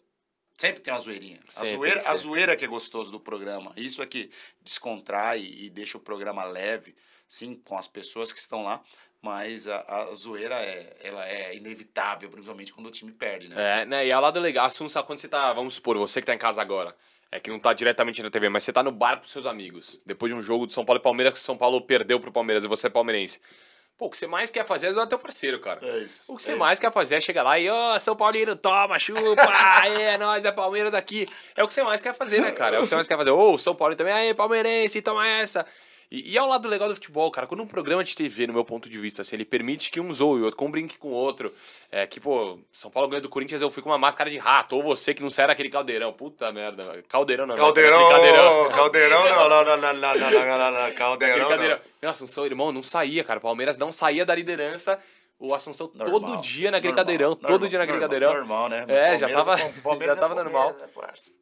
[SPEAKER 1] Sempre tem uma zoeirinha. a, zoeira, a zoeira que é gostoso do programa. Isso é que descontrai e deixa o programa leve, sim, com as pessoas que estão lá. Mas a, a zoeira é, ela é inevitável, principalmente quando o time perde, né?
[SPEAKER 2] É, né? E ao lado legal, assunto quando você tá, vamos supor, você que tá em casa agora, é que não tá diretamente na TV, mas você tá no bar com seus amigos. Depois de um jogo do São Paulo e Palmeiras, que São Paulo perdeu pro Palmeiras e você é palmeirense. Pô, o que você mais quer fazer é zoar teu parceiro, cara. É isso. O que é você isso. mais quer fazer é chegar lá e, ó, oh, São Paulino, toma, chupa, é nós, é Palmeiras aqui. É o que você mais quer fazer, né, cara? É o que você mais quer fazer. Ô, oh, São Paulo também, aí, palmeirense, toma essa. E, e, é o lado legal do futebol, cara. Quando um programa de TV, no meu ponto de vista, assim, ele permite que um zoe, o outro um brinque com o outro. É, que, pô, São Paulo ganha do Corinthians, eu fui com uma máscara de rato. Ou você que não sai daquele caldeirão. Puta merda. Caldeirão não. Caldeirão, não, caldeirão. Caldeirão não, não, não, não, não, não, não, não, não, não. Caldeirão, Nossa, não seu irmão, não saía, cara. Palmeiras não saía da liderança o Assunção normal, todo dia na normal, normal, todo dia na cadeirão. Normal,
[SPEAKER 1] né? É, já tava, já tava é, é normal. Né,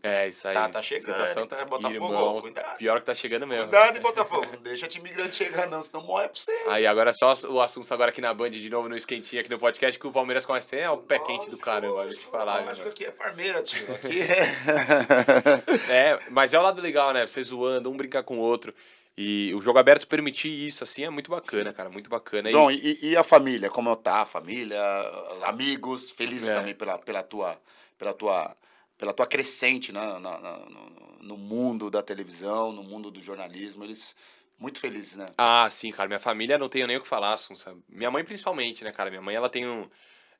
[SPEAKER 2] é, isso aí. Tá, tá chegando, situação, tá Botafogo, irmão, cuidado. Pior que tá chegando mesmo. Cuidado,
[SPEAKER 1] Botafogo, não deixa time grande chegar não, senão morre pra você.
[SPEAKER 2] Aí, agora só o Assunção agora aqui na Band, de novo no Esquentinha, aqui no podcast, que o Palmeiras começa é o pé quente do caramba, a gente falar. aqui né? é
[SPEAKER 1] Palmeiras, tio, aqui
[SPEAKER 2] é... é, mas é o lado legal, né? Você zoando, um brincar com o outro. E o jogo aberto permitir isso, assim, é muito bacana, Sim. cara, muito bacana. João,
[SPEAKER 1] e, e a família? Como tá a família, amigos? Feliz é. também pela, pela, tua, pela, tua, pela tua crescente né, na, na, no, no mundo da televisão, no mundo do jornalismo. Eles muito felizes, né?
[SPEAKER 2] Ah, sim, cara. Minha família não tenho nem o que falar, assim, Minha mãe, principalmente, né, cara? Minha mãe, ela tem um,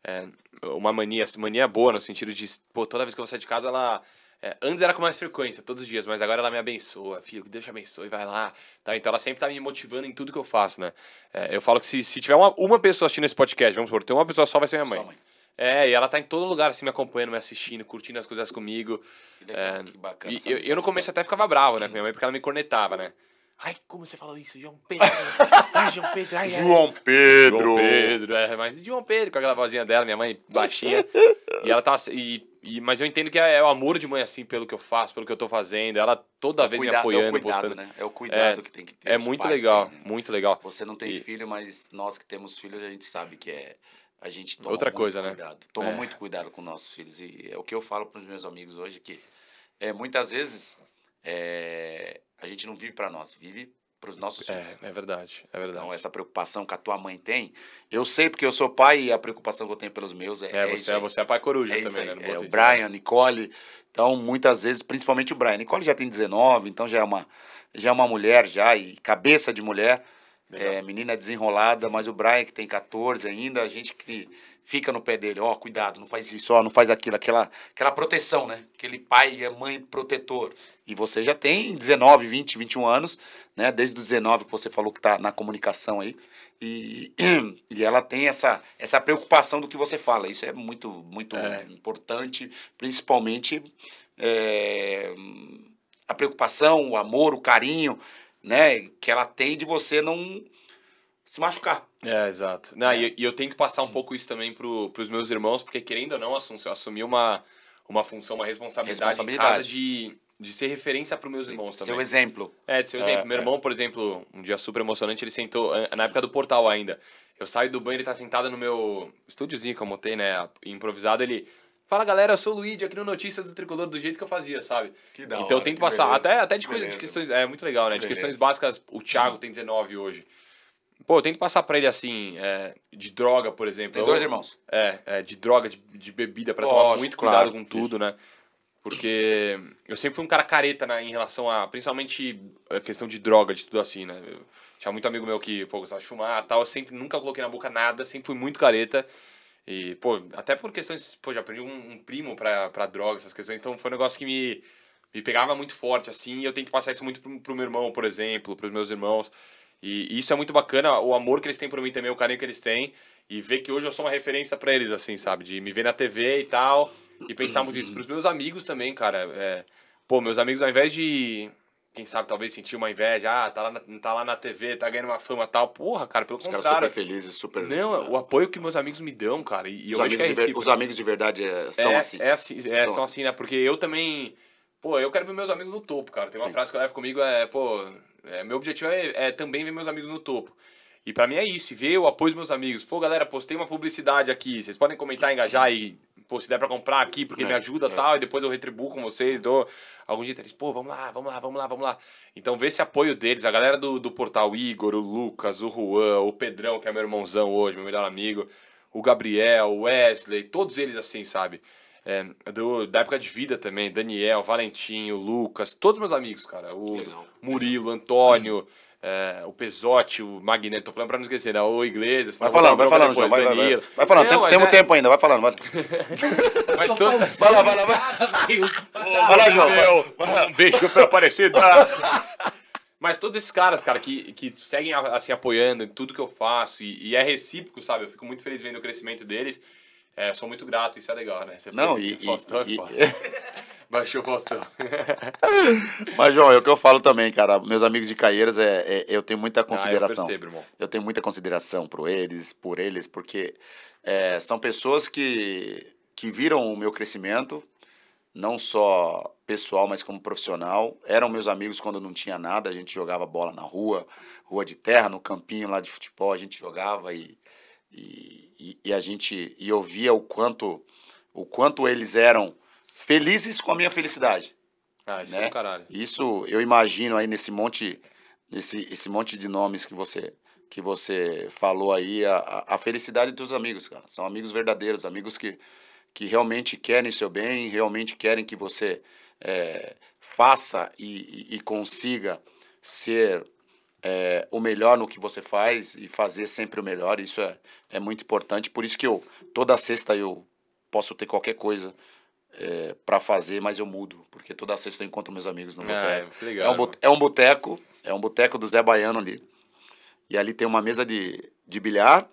[SPEAKER 2] é, uma mania, assim, mania boa, no sentido de, pô, toda vez que eu vou sair de casa, ela é, antes era com mais frequência, todos os dias, mas agora ela me abençoa, filho, Deus te abençoe, vai lá. Tá? Então ela sempre tá me motivando em tudo que eu faço, né? É, eu falo que se, se tiver uma, uma pessoa assistindo esse podcast, vamos supor, tem uma pessoa só, vai ser minha mãe. Sua mãe. É, e ela tá em todo lugar, assim, me acompanhando, me assistindo, curtindo as coisas comigo. Que, legal, é, que bacana. E eu, eu, no começo até ficava bravo, né, com minha mãe, porque ela me cornetava, né?
[SPEAKER 3] Ai, como você falou isso, João Pedro? ai, João Pedro, ai, João
[SPEAKER 2] Pedro! João Pedro, é, mas João Pedro, com aquela vozinha dela, minha mãe baixinha. e ela tava. E e, mas eu entendo que é, é o amor de mãe, assim, pelo que eu faço, pelo que eu tô fazendo. Ela toda vez cuidado, me apoiando, é o é cuidado, Né? É o cuidado é, que tem que ter. É muito legal, também, né?
[SPEAKER 1] muito legal. Você não tem e... filho, mas nós que temos filhos, a gente sabe que é. A gente toma Outra muito coisa, né? cuidado. Né? Toma é. muito cuidado com nossos filhos. E é o que eu falo para os meus amigos hoje, que é, muitas vezes é, a gente não vive para nós, vive para os nossos é, filhos. É, verdade, é então, verdade. Então, essa preocupação que a tua mãe tem, eu sei porque eu sou pai e a preocupação que eu tenho pelos meus é. É, é você, é, você é pai coruja é também, né? É, o Brian, Nicole. Então, muitas vezes, principalmente o Brian. Nicole já tem 19, então já é uma, já é uma mulher, já, e cabeça de mulher. menina desenrolada, mas o Brian que tem 14 ainda, a gente que fica no pé dele, ó, oh, cuidado, não faz isso, ó, oh, não faz aquilo, aquela, aquela proteção, né? Aquele pai e mãe protetor. E você já tem 19, 20, 21 anos, né? Desde os 19 que você falou que tá na comunicação aí. E, e ela tem essa, essa preocupação do que você fala. Isso é muito, muito é. importante, principalmente é, a preocupação, o amor, o carinho, né? Que ela tem de você não
[SPEAKER 2] se machucar. É, exato. Não, é. E, e, eu tento passar um pouco isso também pro, pros meus irmãos, porque querendo ou não, assumir uma, uma função, uma responsabilidade, responsabilidade. em casa de, de ser referência para os meus irmãos também. Seu exemplo. É, de seu é, exemplo. É, Meu irmão, por exemplo, um dia super emocionante, ele sentou, na época do portal ainda, eu saio do banho, ele tá sentado no meu estúdiozinho que eu montei, né, improvisado, ele... Fala galera, eu sou o Luigi aqui no Notícias do Tricolor do jeito que eu fazia, sabe? Que da Então hora, eu tento passar, até, até de, de questões, é muito legal, né? De beleza. questões básicas, o Thiago tem 19 hoje. Pô, eu tento passar pra ele assim, é, de droga, por exemplo. Tem eu, dois irmãos. É, é, de droga, de, de bebida, pra Lógico, tomar muito cuidado claro, com tudo, isso. né? Porque eu sempre fui um cara careta né, em relação a, principalmente, a eh, questão de droga, de tudo assim, né? Eu tinha muito amigo meu que, pô, gostava de fumar tal. Eu sempre nunca coloquei na boca nada, sempre fui muito careta. E, pô, até por questões, pô, já perdi um, um primo pra, pra droga, essas questões. Então foi um negócio que me, me pegava muito forte, assim. E eu tenho que passar isso muito pro, pro meu irmão, por exemplo, pros meus irmãos. E, isso é muito bacana, o amor que eles têm por mim também, o carinho que eles têm. E ver que hoje eu sou uma referência para eles, assim, sabe? De me ver na TV e tal. E pensar muito nisso. Pros meus amigos também, cara. É... Pô, meus amigos, ao invés de quem sabe talvez sentir uma inveja, ah, tá lá na, tá lá na TV, tá ganhando uma fama tal. Porra, cara, pelo os contrário. Os caras super felizes, super. Não, o apoio que meus amigos me dão, cara. E, e os, é amigos é ver... os amigos de verdade
[SPEAKER 1] é, são é, assim. É, assim, é, são, são assim.
[SPEAKER 2] assim, né? Porque eu também Pô, eu quero ver meus amigos no topo, cara. Tem uma Sim. frase que eu levo comigo, é, pô, é, meu objetivo é, é, também ver meus amigos no topo. E para mim é isso, ver o apoio dos meus amigos. Pô, galera, postei uma publicidade aqui, vocês podem comentar, engajar e, pô, se der pra comprar aqui, porque é, me ajuda e é. tal, e depois eu retribuo com vocês, dou dia eles Pô, vamos lá, vamos lá, vamos lá, vamos lá. Então vê esse apoio deles, a galera do, do portal Igor, o Lucas, o Juan, o Pedrão, que é meu irmãozão hoje, meu melhor amigo, o Gabriel, o Wesley, todos eles assim, sabe? É, do, da época de vida também, Daniel, Valentinho, Lucas, todos meus amigos, cara. O Murilo, Antônio, é, o Pesotti, o Magneto, tô falando pra não esquecer, né? o Iglesias. Vai falando, vai falando, João, vai, vai, vai, vai falando, tem, temos tempo é- ainda, vai
[SPEAKER 1] falando. Vai, mas vai
[SPEAKER 3] lá, vai lá, vai. oh,
[SPEAKER 1] vai lá, João.
[SPEAKER 2] vai. Um beijo pra aparecido Mas todos esses caras, cara, que, que seguem assim apoiando em tudo que eu faço e, e é recíproco, sabe? Eu fico muito feliz vendo o crescimento deles. É, sou muito grato, isso é legal, né? Você não, e, e, e... Baixou o Faustão.
[SPEAKER 1] Mas, João, é o que eu falo também, cara. Meus amigos de Caieiras, é, é eu tenho muita consideração. Ah, eu, percebo, irmão. eu tenho muita consideração por eles, por eles, porque é, são pessoas que, que viram o meu crescimento, não só pessoal, mas como profissional. Eram meus amigos quando não tinha nada, a gente jogava bola na rua, rua de terra, no campinho lá de futebol, a gente jogava e, e e, e a gente e eu via o quanto o quanto eles eram felizes com a minha felicidade. Ah, isso é né? é do caralho. Isso eu imagino aí nesse monte esse, esse monte de nomes que você que você falou aí a, a felicidade dos amigos, cara. São amigos verdadeiros, amigos que que realmente querem seu bem, realmente querem que você é, faça e, e, e consiga ser é, o melhor no que você faz e fazer sempre o melhor. Isso é, é muito importante. Por isso que eu, toda sexta eu posso ter qualquer coisa é, para fazer, mas eu mudo. Porque toda sexta eu encontro meus amigos no boteco. Ah, é, é um, é um boteco, é um boteco do Zé Baiano ali. E ali tem uma mesa de, de bilhar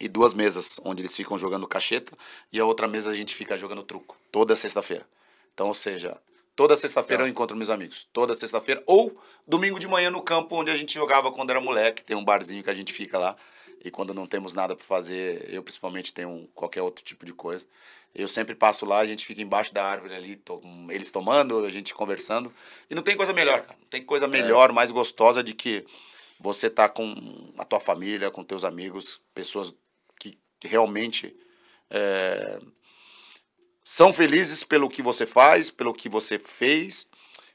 [SPEAKER 1] e duas mesas onde eles ficam jogando cacheta. E a outra mesa a gente fica jogando truco. Toda sexta-feira. Então, ou seja, Toda sexta-feira eu encontro meus amigos. Toda sexta-feira. Ou domingo de manhã no campo onde a gente jogava quando era moleque. Tem um barzinho que a gente fica lá. E quando não temos nada para fazer, eu principalmente tenho qualquer outro tipo de coisa. Eu sempre passo lá, a gente fica embaixo da árvore ali, eles tomando, a gente conversando. E não tem coisa melhor, cara. Não tem coisa é. melhor, é. mais gostosa de que você tá com a tua família, com teus amigos, pessoas que realmente. É, são felizes pelo que você faz, pelo que você fez,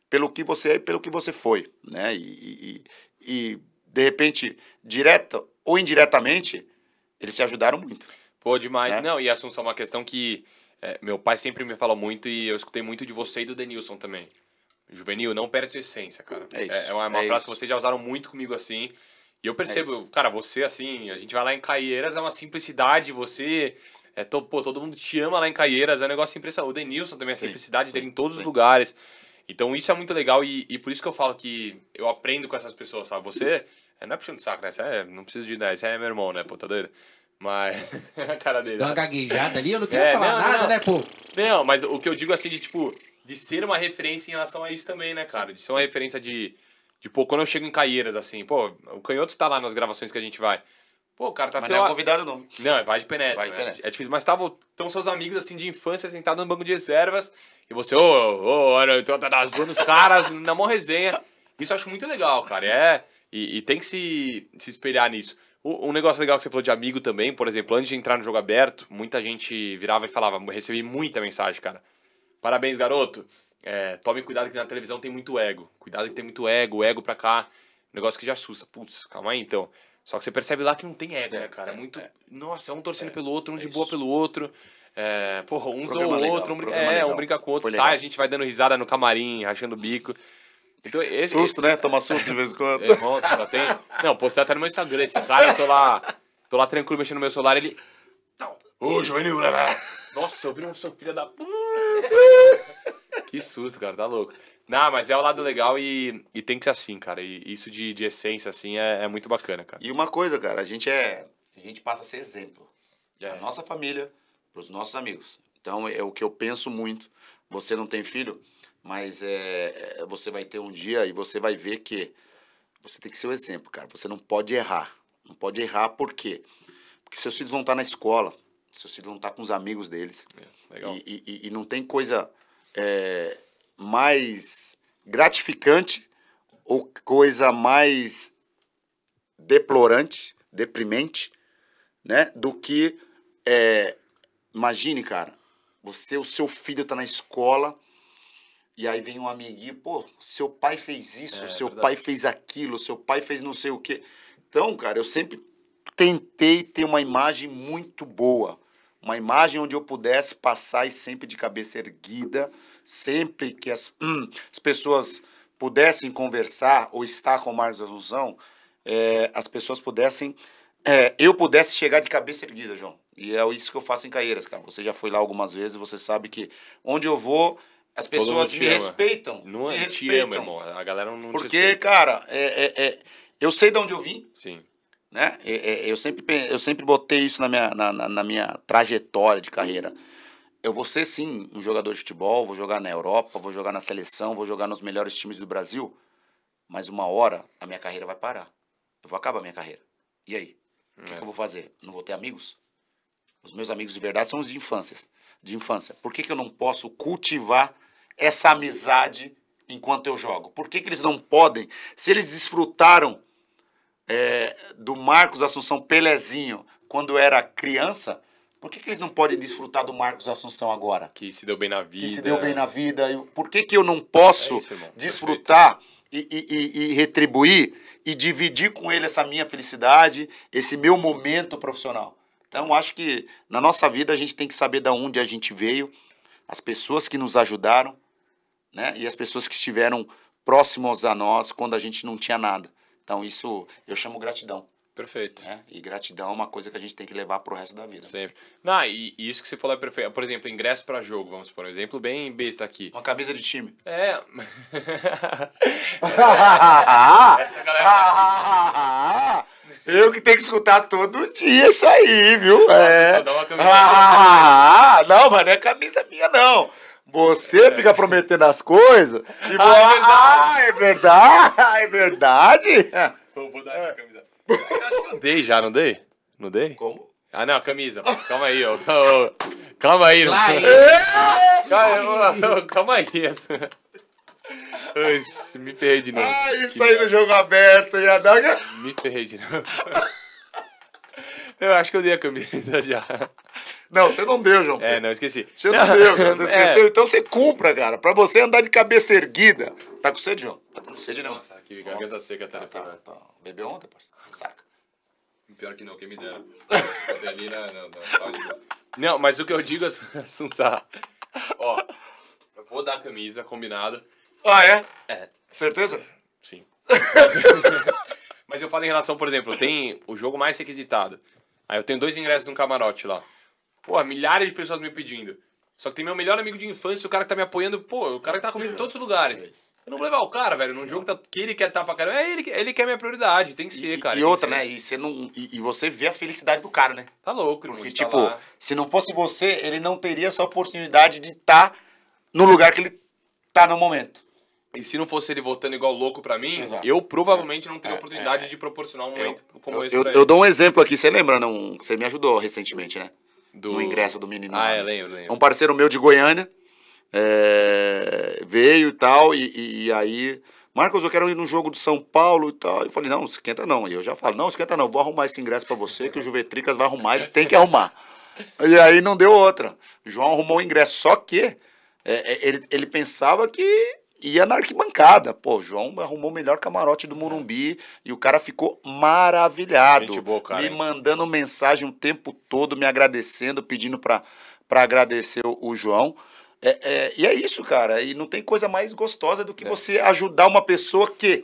[SPEAKER 1] pelo que você é e pelo que você foi, né? E, e, e de repente, direta ou indiretamente, eles se ajudaram muito.
[SPEAKER 2] Pô, demais. Né? Não, e Assunção, é uma questão que é, meu pai sempre me fala muito e eu escutei muito de você e do Denilson também. Juvenil, não perde sua essência, cara. É, isso, é, é uma, é frase isso. que vocês já usaram muito comigo assim.
[SPEAKER 1] E eu é percebo, é
[SPEAKER 2] cara, você assim, a gente vai lá em Caieiras, é uma simplicidade, você é, to, pô, todo mundo te ama lá em Caieiras, é um negócio impressionante. O Denilson também, a sim, simplicidade sim, dele em todos sim. os lugares. Então isso é muito legal e, e, por isso que eu falo que eu aprendo com essas pessoas, sabe? Você, é, não é puxando saco, né? Você é, não preciso de ideia, né? você é meu irmão, né, pô, tá doido? Mas, a cara dele. Dá uma gaguejada ali, eu não queria é, falar não, nada, não. né, pô? Não, mas o que eu digo assim de, tipo, de ser uma referência em relação a isso também, né, cara? De ser uma referência de, de pô, quando eu chego em Caieiras, assim, pô, o Canhoto tá lá nas gravações que a gente vai. Pô, o cara tá mas Não é convidado, não. Não, é vai de penetra. Vai de né? penetra. Né? É difícil, mas tava tão seus amigos assim de infância sentados no banco de reservas. E você, ô, ô, olha, tá zoando os caras na mão resenha. Isso eu acho muito legal, cara. É. E, e tem que se, se espelhar nisso. O, um negócio legal que você falou de amigo também, por exemplo, antes de entrar no jogo aberto, muita gente virava e falava, recebi muita mensagem, cara. Parabéns, garoto. É, tome cuidado que na televisão tem muito ego. Cuidado que tem muito ego, ego pra cá. Negócio que já assusta. Putz, calma aí então. Só que você percebe lá que não tem ego, né, é, cara? É, é muito. É. Nossa, é um torcendo é. pelo outro, um de é boa pelo outro. É, porra, um zoa o outro, um brinca, é, um brinca com o outro, sai, a gente vai dando risada no camarim, rachando o bico. Então, esse, susto,
[SPEAKER 1] né? Toma susto de vez em quando.
[SPEAKER 2] É, bom, só tem... Não, postei tá até no meu Instagram esse cara, eu tô lá, tô lá tranquilo mexendo no meu celular, ele. Ô, Jovenil, né, né? Nossa, eu vi um filho da. que susto, cara, tá louco. Não, mas é o
[SPEAKER 1] lado legal e, e tem que ser assim, cara. E isso de, de essência, assim, é, é muito bacana, cara. E uma coisa, cara, a gente é. A gente passa a ser exemplo. É. Pra nossa família, pros nossos amigos. Então é o que eu penso muito. Você não tem filho, mas é, é você vai ter um dia e você vai ver que você tem que ser o um exemplo, cara. Você não pode errar. Não pode errar por quê? Porque seus filhos vão estar tá na escola, seus filhos vão estar tá com os amigos deles. É, legal. E, e, e não tem coisa. É, mais gratificante ou coisa mais deplorante, deprimente, né? Do que é, imagine, cara, você, o seu filho tá na escola e aí vem um amiguinho, pô, seu pai fez isso, é, seu verdade. pai fez aquilo, seu pai fez não sei o quê. Então, cara, eu sempre tentei ter uma imagem muito boa, uma imagem onde eu pudesse passar e sempre de cabeça erguida sempre que as, hum, as pessoas pudessem conversar ou estar com o Marcos Assunção, é, as pessoas pudessem, é, eu pudesse chegar de cabeça erguida, João. E é isso que eu faço em Caieiras, cara. Você já foi lá algumas vezes, você sabe que onde eu vou, as pessoas me ama. respeitam. Não é? me respeitam. te ama, irmão. A galera não Porque, respeita. cara, é, é, é, eu sei de onde eu vim. Sim. Né? É, é, eu, sempre, eu sempre botei isso na minha, na, na, na minha trajetória de carreira eu vou ser sim um jogador de futebol, vou jogar na Europa, vou jogar na seleção, vou jogar nos melhores times do Brasil, mas uma hora a minha carreira vai parar. Eu vou acabar a minha carreira. E aí? O é. que, que, eu é. vou fazer? Não vou ter amigos? Os meus amigos de verdade são os de infância. De infância. Por que, que eu não posso cultivar essa amizade enquanto eu jogo? Por que, que eles não podem? Se eles desfrutaram é, do Marcos Assunção Pelezinho quando era criança, por que, que eles não podem desfrutar do Marcos Assunção agora? Que se deu bem na vida. Que se deu bem na vida. Por que, que eu não posso é isso, desfrutar e, e, e retribuir e dividir com ele essa minha felicidade, esse meu momento profissional? Então, acho que na nossa vida a gente tem que saber de onde a gente veio, as pessoas que nos ajudaram, né? E as pessoas que estiveram próximos a nós quando a gente não tinha nada. Então, isso eu chamo gratidão. Perfeito. Né? E gratidão é uma coisa que a gente tem que levar pro resto da vida. Sempre. Não, e, isso que você falou é perfeito. Por
[SPEAKER 2] exemplo, ingresso para jogo, vamos por um exemplo bem besta aqui. Uma camisa de time. É. é. Essa galera. Tá eu que
[SPEAKER 1] tenho que escutar todo dia isso aí, viu? Nossa, é. Só dá uma camisa. não, mas não é camisa minha, não. Você é. fica prometendo as coisas e ah, vou... é ah, é verdade! Ah, é verdade! Então vou dar essa é. camisa. Acho que
[SPEAKER 2] eu dei já, não dei? Não dei? Como? Ah, não, a camisa. Calma aí, ó. Calma aí. calma aí calma aí. me ferrei de novo. Ah, isso aí no jogo aberto e a daga. Me ferrei de novo.
[SPEAKER 1] Eu acho que eu dei a camisa já. Não, você não deu, João. É, não, esqueci. Você não, não deu, cara. Você é. esqueceu. É. Então você cumpra, cara. Pra você andar de cabeça erguida. Tá com sede, João? Tá com sede, não. Nossa, que garganta seca tá. tá, tá. Bebeu ontem, parceiro? saca?
[SPEAKER 2] Pior que não, quem me dera. ali na, na, na... Não, mas o que eu digo é, ó, eu vou dar a camisa, combinado. Ah, é? É. Certeza? Sim. mas eu falo em relação, por exemplo, tem o jogo mais requisitado. Aí eu tenho dois ingressos de um camarote lá. Pô, milhares de pessoas me pedindo. Só que tem meu melhor amigo de infância, o cara que tá me apoiando, pô, o cara que tá comigo em todos os lugares. É não vou levar
[SPEAKER 1] o cara, velho, num jogo que tá, ele quer estar tá pra caramba. É ele, ele quer é minha prioridade, tem que ser, e, cara. E outra, ser. né? E você, não, e, e, você vê a felicidade do cara, né? Tá louco, irmão. Porque, tá tipo, se não fosse você, ele não teria essa oportunidade de estar tá no lugar que ele tá no momento. E se não fosse
[SPEAKER 2] ele votando igual louco para mim, Exato. eu provavelmente não teria é, oportunidade é, é. de proporcionar um momento eu, como eu, esse. Eu, eu, dou
[SPEAKER 1] um exemplo aqui, você lembra, não? Você me ajudou recentemente, né? Do... No ingresso do menino. Ah, é, né? lembro, lembro. Um parceiro meu de Goiânia é, veio e tal, e, e, aí, Marcos, eu quero ir no jogo do São Paulo e tal. Eu falei, não, esquenta não. E eu já falo, não, esquenta não, vou arrumar esse ingresso para você, que o Juventricas vai arrumar, ele tem que arrumar. E aí não deu outra. O João arrumou o ingresso, só que é, é, ele, ele pensava que ia na arquibancada. Pô, o João arrumou o melhor camarote do Morumbi e o cara ficou maravilhado. Boa, cara, me hein? mandando mensagem o tempo todo, me agradecendo, pedindo para agradecer o, o João. É, é, e é isso, cara. E não tem coisa mais gostosa do que é. você ajudar uma pessoa que,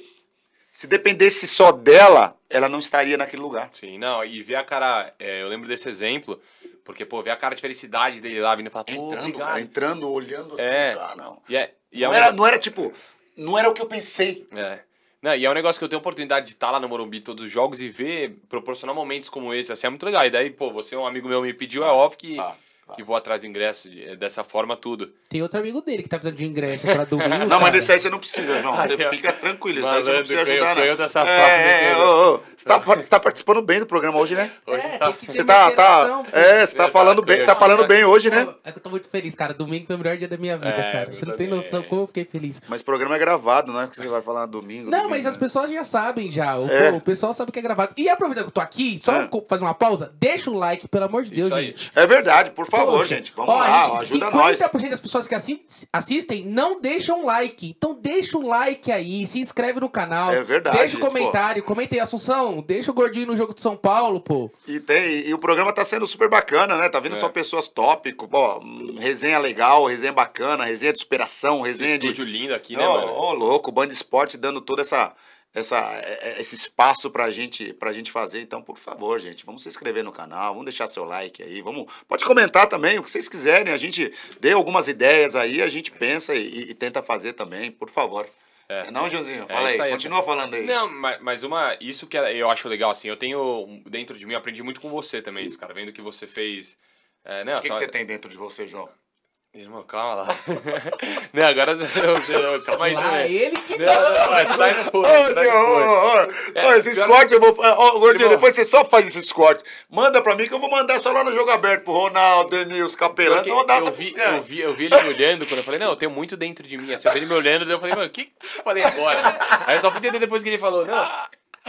[SPEAKER 1] se dependesse só dela, ela não estaria naquele lugar. Sim,
[SPEAKER 2] não. E ver a cara. É, eu lembro desse exemplo, porque, pô, ver a cara de felicidade dele lá vindo e falar, pô, entrando, cara, entrando,
[SPEAKER 1] olhando assim, é. cara, não.
[SPEAKER 2] E é, e é não, um... era, não era
[SPEAKER 1] tipo. Não era o que eu pensei.
[SPEAKER 2] É. Não, e é um negócio que eu tenho a oportunidade de estar lá no Morumbi todos os jogos e ver, proporcionar momentos como esse, assim, é muito legal. E daí, pô, você, um amigo meu, me pediu, é óbvio que. Ah que vou atrás de ingresso
[SPEAKER 1] de, dessa forma tudo.
[SPEAKER 3] Tem outro amigo dele que tá precisando de ingresso pra domingo. não, cara. mas desse
[SPEAKER 1] aí você não precisa, João. Você fica tranquilo, isso aí você não precisa ajudar, não. É, é, você, tá, tá participando bem do programa hoje, né? Hoje é, tá. Você tá, tá, é, você tá falando bem, tá falando bem hoje, né?
[SPEAKER 3] É que eu tô muito feliz, cara. Domingo foi o melhor dia da minha vida, é, cara. Você não tem noção
[SPEAKER 1] como eu fiquei feliz. Mas o programa é gravado, não é que você vai falar domingo. Não, domingo, mas né? as
[SPEAKER 3] pessoas já sabem já. O, é. o, pessoal sabe que é gravado. E aproveitando que eu tô aqui, só é. fazer uma pausa, deixa o like, pelo amor de Deus, gente.
[SPEAKER 1] É verdade, por favor favor, gente, vamos Ó, lá, gente, ajuda 50% nós.
[SPEAKER 3] 50% das pessoas que assistem não deixam like. Então deixa o like aí, se inscreve no canal. É verdade. Deixa o um tipo, comentário, pô. comenta aí, Assunção, deixa o gordinho no jogo de São Paulo, pô.
[SPEAKER 1] E tem, e o programa tá sendo super bacana, né? Tá vindo é. só pessoas top, ó, resenha legal, resenha bacana, resenha de superação, resenha Esse de... estúdio lindo aqui, né, mano? Ô, louco, o Band Esporte dando toda essa essa, é, é, esse espaço para gente, a gente fazer. Então, por favor, gente, vamos se inscrever no canal, vamos deixar seu like aí, vamos pode comentar também o que vocês quiserem. A gente dê algumas ideias aí, a gente pensa e, e tenta fazer também, por favor. É. é não, Joãozinho, fala é, aí, aí, continua falando aí. Não,
[SPEAKER 2] mas, mas uma, isso que eu acho legal, assim, eu tenho, dentro de mim, aprendi muito com você também, isso, cara, vendo que você fez. É, né, o que, só... que você tem dentro de você, João? Irmão, calma lá. né, agora calma aí também. Ah, ele que
[SPEAKER 1] não, não, sai no fogo. É, esse Scott, eu vou. gordinho, depois você só faz esse Scott. Manda pra mim que eu vou mandar só lá no jogo aberto pro Ronaldo, Denils, Capelã. Eu, essa... vi, eu, é. vi,
[SPEAKER 2] eu vi ele me olhando quando eu falei, não, eu tenho muito dentro de mim. Assim, eu ele me olhando, eu falei, mano, o que, que eu falei agora? Aí eu só fui entender depois que ele falou, não.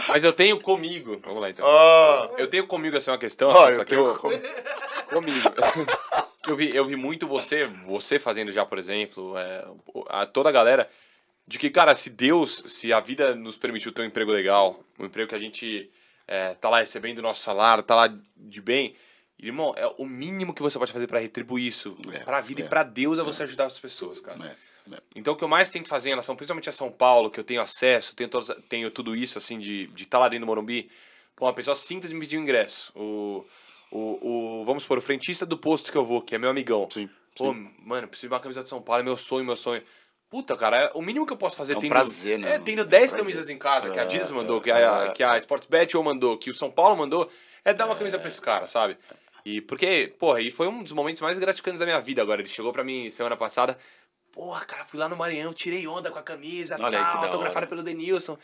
[SPEAKER 2] Mas eu tenho comigo. Vamos lá então. Oh. Eu tenho comigo essa assim, é uma questão, oh, só que eu. Comigo. Eu vi, eu vi muito você, você fazendo já, por exemplo, é, a, toda a galera, de que, cara, se Deus, se a vida nos permitiu ter um emprego legal, um emprego que a gente é, tá lá recebendo o nosso salário, tá lá de bem, irmão, é o mínimo que você pode fazer para retribuir isso, é, pra vida é, e pra Deus é, é, você ajudar as pessoas, cara. É, é. Então, o que eu mais tenho que fazer em relação, principalmente a São Paulo, que eu tenho acesso, tenho, todos, tenho tudo isso, assim, de estar de tá lá dentro do Morumbi, pô, uma pessoa simples me pediu ingresso. O, o, o, vamos supor, o frentista do posto que eu vou, que é meu amigão. Sim. Pô, sim. mano, preciso de uma camisa de São Paulo, é meu sonho, meu sonho. Puta, cara, é o mínimo que eu posso fazer é um tendo, prazer, né? É, tendo 10 é camisas em casa, que a é, Adidas mandou, é, que, a, que a Sportsbet ou mandou, que o São Paulo mandou, é dar uma camisa pra esse cara, sabe? E porque, porra, e foi um dos momentos mais gratificantes da minha vida agora. Ele chegou pra mim semana passada, Porra, cara, fui lá no Maranhão, tirei onda com a camisa, Olha tal, autografada
[SPEAKER 3] pelo Denilson.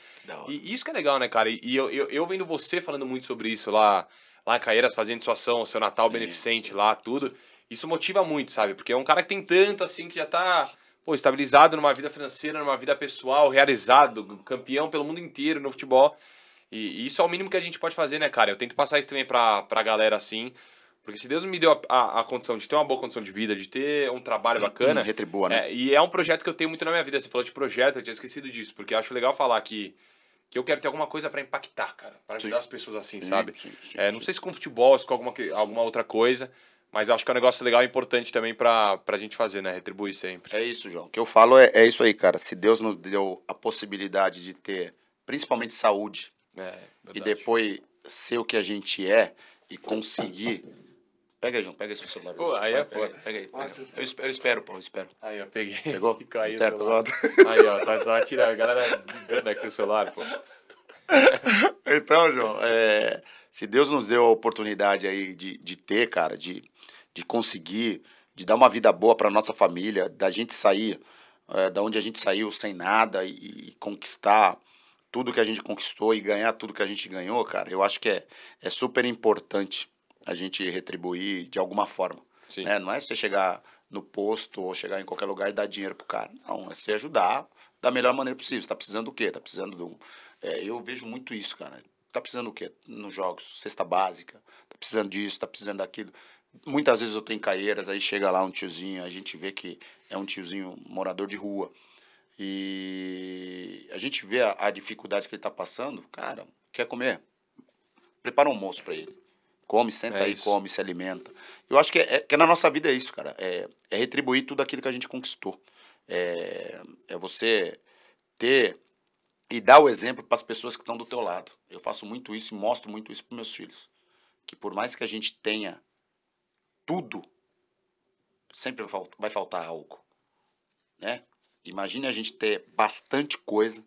[SPEAKER 2] E isso que é legal, né, cara? E eu, eu, eu vendo você falando muito sobre isso lá lá em Caeiras fazendo sua ação, seu Natal beneficente lá, tudo. Isso motiva muito, sabe? Porque é um cara que tem tanto assim que já tá pô, estabilizado numa vida financeira, numa vida pessoal, realizado, campeão pelo mundo inteiro no futebol. E, isso é o mínimo que a gente pode fazer, né, cara? Eu tento passar isso também pra, pra galera assim. Porque se Deus me deu a, a, a condição de ter uma boa condição de vida, de ter um trabalho bacana. retribua, né? É, e é um projeto que eu tenho muito na minha vida. Você falou de projeto, eu tinha esquecido disso, porque acho legal falar que que eu quero ter alguma coisa para impactar, cara. para ajudar sim. as pessoas assim, sim, sabe? Sim, é, não sei se com futebol, se com alguma, alguma outra coisa. Mas eu acho que é um negócio legal e importante também pra, a gente fazer, né? Retribuir sempre. É isso, João. O que
[SPEAKER 1] eu falo é, é isso aí, cara. Se Deus nos deu a possibilidade de ter, principalmente saúde, é, e depois ser o que a gente é e conseguir Pega aí, João. Pega aí seu celular. Pô, aí é foda. Pega, pega aí. Nossa, Eu, espero, eu espero, pô. Eu espero. Aí, ó. Peguei. Pegou? aí. Certo, lado. Aí, ó. Tá, tá A galera brigando aqui o celular, pô. então, João, é, se Deus nos deu a oportunidade aí de, de ter, cara, de, de conseguir, de dar uma vida boa para nossa família, da gente sair é, da onde a gente saiu sem nada e, e, conquistar tudo que a gente conquistou e ganhar tudo que a gente ganhou, cara, eu acho que é, é super importante a gente retribuir de alguma forma. Né? Não é você chegar no posto ou chegar em qualquer lugar e dar dinheiro pro cara. Não, é você ajudar da melhor maneira possível. Você tá precisando do quê? Tá precisando do É, eu vejo muito isso, cara. Tá precisando do quê? Nos jogos, cesta básica. Tá precisando disso, tá precisando daquilo. Muitas vezes eu tenho Caieiras, aí chega lá um tiozinho, a gente vê que é um tiozinho morador de rua. E a gente vê a, a dificuldade que ele tá passando. Cara, quer comer? Prepara um almoço para ele. Come, senta é aí, isso. come, se alimenta. Eu acho que, é, é, que na nossa vida é isso, cara. É, é retribuir tudo aquilo que a gente conquistou. É, é você ter e dar o exemplo para as pessoas que estão do teu lado. Eu faço muito isso e mostro muito isso para meus filhos. Que por mais que a gente tenha tudo, sempre vai faltar algo, né? Imagine a gente ter bastante coisa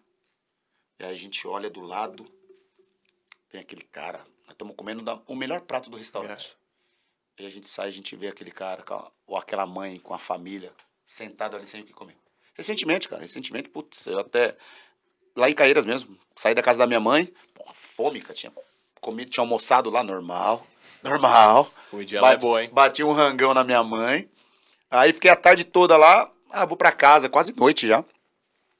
[SPEAKER 1] e a gente olha do lado, tem aquele cara Estamos comendo da, o melhor prato do restaurante. É. E a gente sai, a gente vê aquele cara a, ou aquela mãe com a família sentado ali sem o que comer. Recentemente, cara, recentemente, putz, eu até. Lá em Caeiras mesmo, saí da casa da minha mãe, fome, cara, tinha comido, tinha almoçado lá, normal, normal. O dia bati, lá é boa, hein? Bati um rangão na minha mãe, aí fiquei a tarde toda lá, ah, vou pra casa, quase noite já.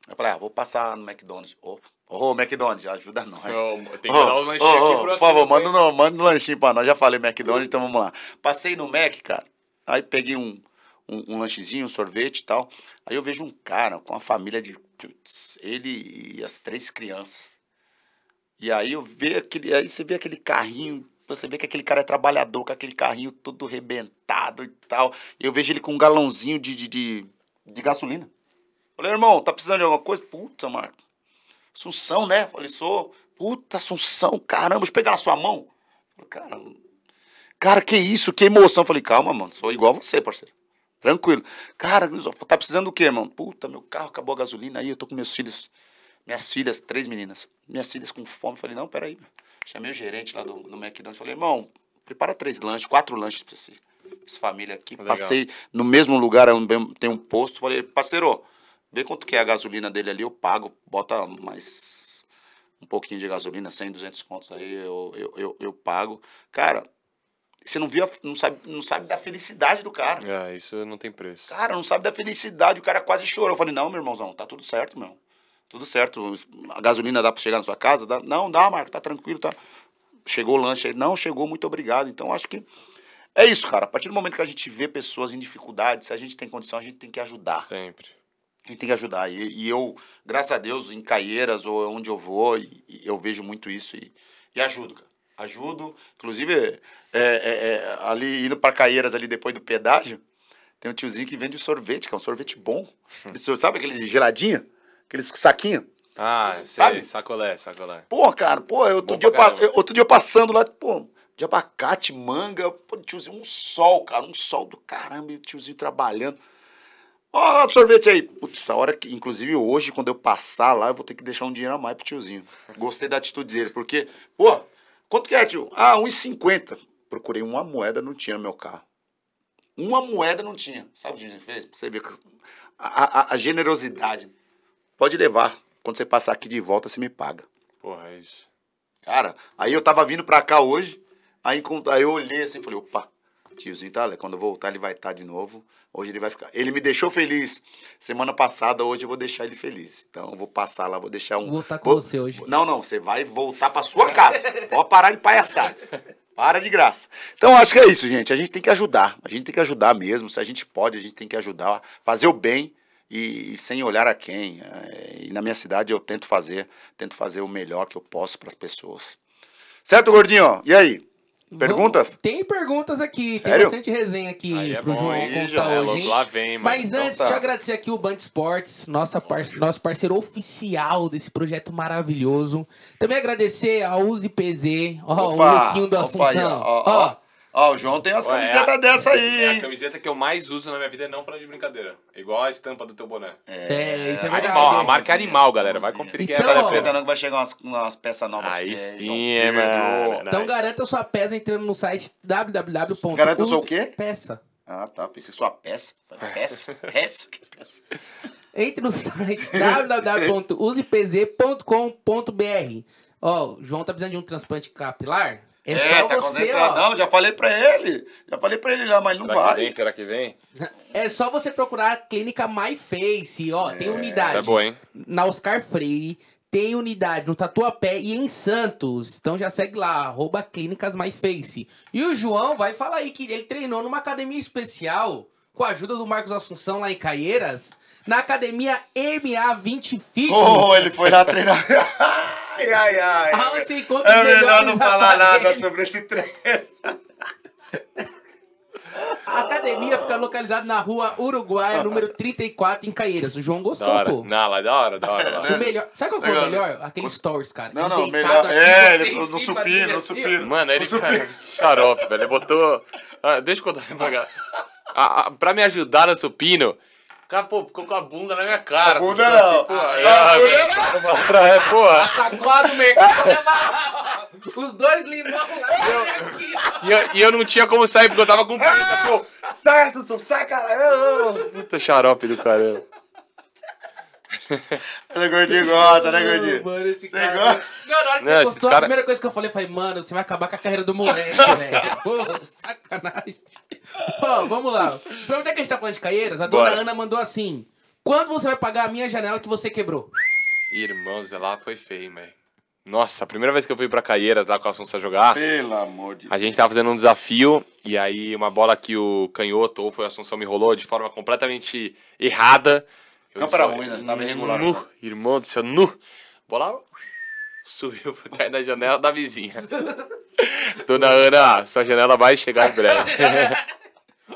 [SPEAKER 1] Eu falei, ah, vou passar no McDonald's. Opa, Ô, oh, McDonald's, ajuda nós. Oh, tem que oh, dar os lanchinhos oh, aqui Por favor, manda, manda um lanchinho pra nós. Já falei McDonald's, então vamos lá. Passei no Mac, cara. Aí peguei um, um, um lanchezinho, um sorvete e tal. Aí eu vejo um cara com a família de. Ele e as três crianças. E aí eu vejo aquele. Aí você vê aquele carrinho você vê que aquele cara é trabalhador, com aquele carrinho todo rebentado e tal. Eu vejo ele com um galãozinho de, de, de, de gasolina. Falei, irmão, tá precisando de alguma coisa? Puta, Marco. Assunção, né? Falei, sou. Puta, Assunção, caramba, deixa eu pegar na sua mão. Falei, cara, cara, que isso, que emoção. Falei, calma, mano, sou igual a você, parceiro. Tranquilo. Cara, tá precisando do quê, mano? Puta, meu carro acabou a gasolina aí, eu tô com meus filhos. Minhas filhas, três meninas. Minhas filhas com fome. Falei, não, peraí. Chamei o gerente lá do, do McDonald's. Falei, irmão, prepara três lanches, quatro lanches pra essa família aqui. Legal. Passei no mesmo lugar, tem um posto. Falei, parceiro, Vê quanto que é a gasolina dele ali, eu pago, bota mais um pouquinho de gasolina, 100, 200 contos aí, eu, eu, eu, eu pago. Cara, você não, viu não, sabe, não sabe da felicidade do cara. É, isso não tem preço. Cara, não sabe da felicidade, o cara quase chorou. Eu falei, não, meu irmãozão, tá tudo certo, meu. Tudo certo, a gasolina dá pra chegar na sua casa? Dá? Não, dá, Marco, tá tranquilo, tá. Chegou o lanche aí. Não, chegou, muito obrigado. Então, acho que é isso, cara. A partir do momento que a gente vê pessoas em dificuldade, se a gente tem condição, a gente tem que ajudar. Sempre tem que ajudar. E, e, eu, graças a Deus, em Caieiras ou onde eu vou, e, e eu vejo muito isso e, e ajudo, cara. Ajudo. Inclusive, é, é, é, ali indo para Caieiras, ali depois do pedágio, tem um tiozinho que vende sorvete, que é um sorvete bom. Ele, sabe aqueles geladinho? Aqueles saquinho? Ah, sei, sabe?
[SPEAKER 2] sacolé, sacolé.
[SPEAKER 1] Pô, cara, pô, outro, dia, eu, outro dia passando lá, pô, de abacate, manga, pô, tiozinho, um sol, cara, um sol do caramba, e o tiozinho trabalhando. Ó, oh, sorvete aí. Putz, a hora que, inclusive hoje, quando eu passar lá, eu vou ter que deixar um dinheiro a mais pro tiozinho. Gostei da atitude dele, porque, pô, quanto que é, tio? Ah, 1,50. Procurei uma moeda, não tinha no meu carro. Uma moeda não tinha. Sabe o que a gente fez? Pra você ver a, a, a generosidade. Pode levar. Quando você passar aqui de volta, você me paga. Porra, é isso. Cara, aí eu tava vindo pra cá hoje, aí, aí eu olhei assim e falei, opa, Tiozinho tá, quando eu voltar ele vai estar tá de novo. Hoje ele vai ficar. Ele me deixou feliz semana passada, hoje eu vou deixar ele feliz. Então eu vou passar lá, vou deixar um. Vou voltar com vou... você hoje. Não, não, você vai voltar para sua casa. Pode parar de palhaçar. Para de graça. Então acho que é isso, gente. A gente tem que ajudar. A gente tem que ajudar mesmo. Se a gente pode, a gente tem que ajudar. Fazer o bem e, e sem olhar a quem. É, e na minha cidade eu tento fazer, tento fazer o melhor que eu posso para as pessoas. Certo, gordinho? E aí? Perguntas? Vamos... Tem perguntas aqui, tem Sério? bastante
[SPEAKER 3] resenha aqui Aí é pro João contar hoje. Hein? Lá vem, mano. Mas então antes, então tá. de agradecer aqui o Band Esportes, nossa par... nosso parceiro oficial desse projeto maravilhoso. Também agradecer a UZPZ ó, opa, o Luquinho do Assunção. ó, ó, ó
[SPEAKER 2] Ó, o João tem umas Ué, camisetas é a, dessa aí. É a camiseta que eu mais uso na minha vida, não falando de brincadeira. Igual a estampa do teu boné. É, é isso é verdade. Animal, a é marca é animal, galera. Vai
[SPEAKER 1] conferir é então, tá que Eu tô Então, não vai chegar umas, umas peças novas. Aí você, sim, é, mano. Então
[SPEAKER 3] garanta sua peça entrando no site www. Garanta sua o quê?
[SPEAKER 1] Peça. Ah, tá. Pensei sua peça. Peça? Peça? Que peça?
[SPEAKER 3] Entre no site www.usepz.com.br. Ó, o João tá precisando de um transplante capilar? É, é
[SPEAKER 1] só tá você, concentradão, ó. já falei pra ele. Já falei pra ele já, mas não será vai. Que vem, será que vem?
[SPEAKER 3] É só você procurar a clínica MyFace, ó. É, tem unidade. É boa, hein? Na Oscar Freire, tem unidade no Tatuapé e em Santos. Então já segue lá, arroba clínicas E o João vai falar aí que ele treinou numa academia especial com a ajuda do Marcos Assunção lá em Caieiras, na academia MA20 Fitness. Oh, ele foi lá treinar. Ai, ai, ai. encontra é melhor não falar nada
[SPEAKER 1] sobre esse trem.
[SPEAKER 3] A academia fica localizada na rua Uruguaia, número 34, em Caieiras. O João gostou, pô.
[SPEAKER 2] Não, lá da hora, da hora. Lá. O
[SPEAKER 3] melhor. Sabe qual foi o melhor? Aquele stories, cara. Não, não, melhor. Aqui, é, tipo assim, ele no supino, no supino. Mano, ele, supino.
[SPEAKER 2] xarope, velho. Ele botou. Ah, deixa eu contar devagar. Ah, pra me ajudar no supino,
[SPEAKER 3] cara, pô, ficou com a bunda na minha cara. A bunda não. Tipo assim, pô,
[SPEAKER 2] ah, é, pô. porra. Tá
[SPEAKER 3] Sacola no mercado. Os dois limão lá. E eu, e eu não tinha como sair, porque eu tava com ah, pressa, pô. Sai, Assunção, sai, caralho.
[SPEAKER 2] Puta xarope do caramba.
[SPEAKER 3] o gordinho gosta, né, gordinho? Mano, esse você cara. Gosta? Não, na hora que não, você postou, cara... a primeira coisa que eu falei foi, mano, você vai acabar com a carreira do moleque, velho. sacanagem. Ó, vamos lá. é que a gente tá falando de Caieiras, a dona Bora. Ana mandou assim: Quando você vai pagar a minha janela que você quebrou?
[SPEAKER 2] Irmãos, lá foi feio, velho. Nossa, a primeira vez que eu fui pra Caieiras lá com a Assunção jogar. Pelo amor de Deus. A gente tava fazendo um desafio e aí uma bola que o canhoto ou foi a Assunção me rolou de forma completamente errada. Eu Campo era ruim, né? Tava irregular. Nu, então. irmão do céu, nu. Bola subiu, foi cair na janela da vizinha. Dona Ana, sua janela vai chegar em breve.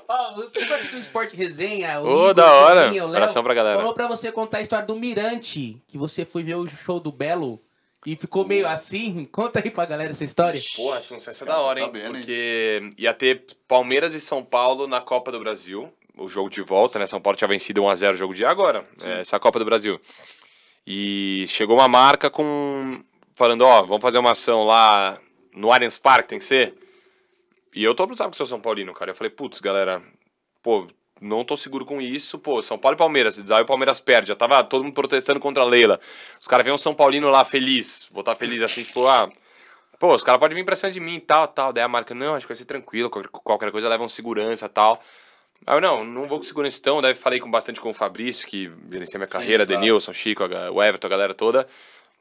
[SPEAKER 3] Ó, o pessoal aqui do Esporte Resenha, o Ô, Igor, da hora. O Léo, pra galera. falou pra você contar a história do Mirante, que você foi ver o show do Belo e ficou meio assim. Conta aí pra galera essa história. Porra, essa não sei é da
[SPEAKER 2] hora, hein? Sabendo, Porque ia ter Palmeiras e São Paulo na Copa do Brasil o jogo de volta, né? São Paulo tinha vencido 1x0 o jogo de agora, é, essa Copa do Brasil. E chegou uma marca com. falando, ó, vamos fazer uma ação lá no Allianz Parque, tem que ser. E eu tô preocupado com o seu São Paulino, cara. Eu falei, putz, galera, pô, não tô seguro com isso, pô, São Paulo e Palmeiras, daí o Palmeiras perde, já tava todo mundo protestando contra a Leila. Os caras veem um São Paulino lá feliz, vou estar tá feliz assim, tipo, ah, pô, os caras podem vir pra cima de mim, tal, tal. Daí a marca, não, acho que vai ser tranquilo, qualquer, qualquer coisa levam segurança, tal. Ah, não, não vou conseguir nesse tão. deve falei com bastante com o Fabrício, que gerencia minha Sim, carreira, claro. Denilson, Chico, o Everton, a galera toda.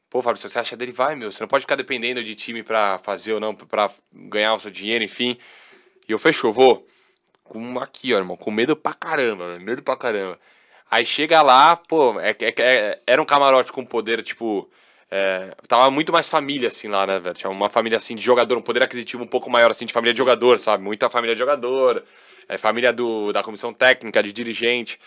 [SPEAKER 2] Pô, Fabrício, você acha dele? Vai, meu. Você não pode ficar dependendo de time para fazer ou não, para ganhar o seu dinheiro, enfim. E eu fechou, vou. Com aqui, ó, irmão, com medo pra caramba, medo pra caramba. Aí chega lá, pô, é, é, é, era um camarote com poder, tipo. É, tava muito mais família, assim, lá, né, velho? Tinha uma família, assim, de jogador, um poder aquisitivo um pouco maior, assim, de família de jogador, sabe? Muita família de jogador é família do, da comissão técnica, de dirigente.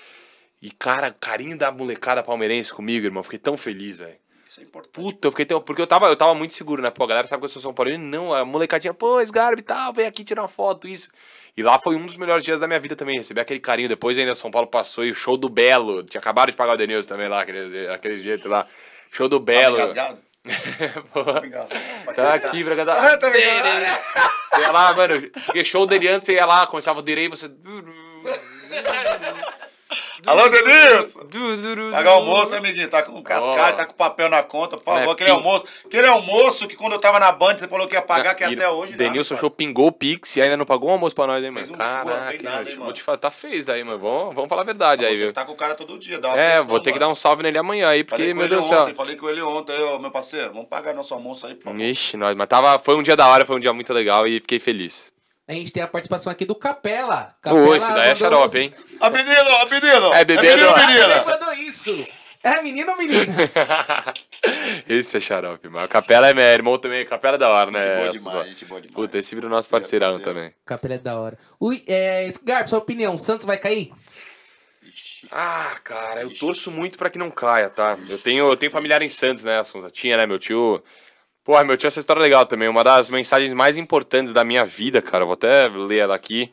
[SPEAKER 2] E, cara, carinho da molecada palmeirense comigo, irmão. Fiquei tão feliz, velho. Isso é importante. Puta, eu fiquei tão. Porque eu tava, eu tava muito seguro, né? Pô, a galera sabe que eu sou São Paulo. E não, a molecadinha, pô, Sgarbi e tal, vem aqui tirar uma foto, isso. E lá foi um dos melhores dias da minha vida também, receber aquele carinho. Depois ainda São Paulo passou e o show do Belo. Tinha acabado de pagar o Denilson também lá, aquele, aquele jeito lá. Show do Belo. Tá tá, tá aqui, cada... Ah, tá
[SPEAKER 1] Você ia lá, mano, porque show dele antes, você ia lá, começava o direi, você.
[SPEAKER 3] Alô, Denilson!
[SPEAKER 1] Pagar almoço, amiguinho. Tá com cascalho, tá com papel na conta, por favor. Né, aquele almoço. Aquele almoço que quando eu tava na Band, você falou que ia pagar, que é até hoje. Né,
[SPEAKER 3] Denilson
[SPEAKER 2] show pingou o Pix e ainda não pagou o almoço pra nós, hein, mano? Caraca,
[SPEAKER 1] vou te falar, tá fez aí, mano. Vamos
[SPEAKER 2] falar a verdade aí, viu? Tá com
[SPEAKER 1] o cara todo dia, dá uma É, vou ter que dar
[SPEAKER 2] um salve nele amanhã aí, porque, meu Deus do céu. Falei
[SPEAKER 1] com ele ontem, meu parceiro, vamos pagar nosso almoço aí, por
[SPEAKER 2] favor. Ixi, nós, mas tava, foi um dia da hora, foi um dia muito legal e fiquei feliz
[SPEAKER 3] a gente tem a participação aqui do
[SPEAKER 1] Capela. Capela Ô, esse daí é xarope, hein? A menino,
[SPEAKER 3] a menino! É, é bebê, é menino, a menina! mandou isso! É menino ou menina?
[SPEAKER 2] esse é xarope, mano. Capela é meu irmão também. Capela é da hora, né? Gente boa demais, gente boa demais. Puta, esse vira o nosso parceirão também.
[SPEAKER 3] Capela é da hora. Ui, é, Garp, sua opinião, Santos vai cair?
[SPEAKER 2] Ah, cara, eu torço muito para que não caia, tá? Eu tenho, eu tenho familiar em Santos, né, Assunza? Tinha, né, meu tio... Porra, meu tio, essa história é legal também. Uma das mensagens mais importantes da minha vida, cara. Vou até ler ela aqui.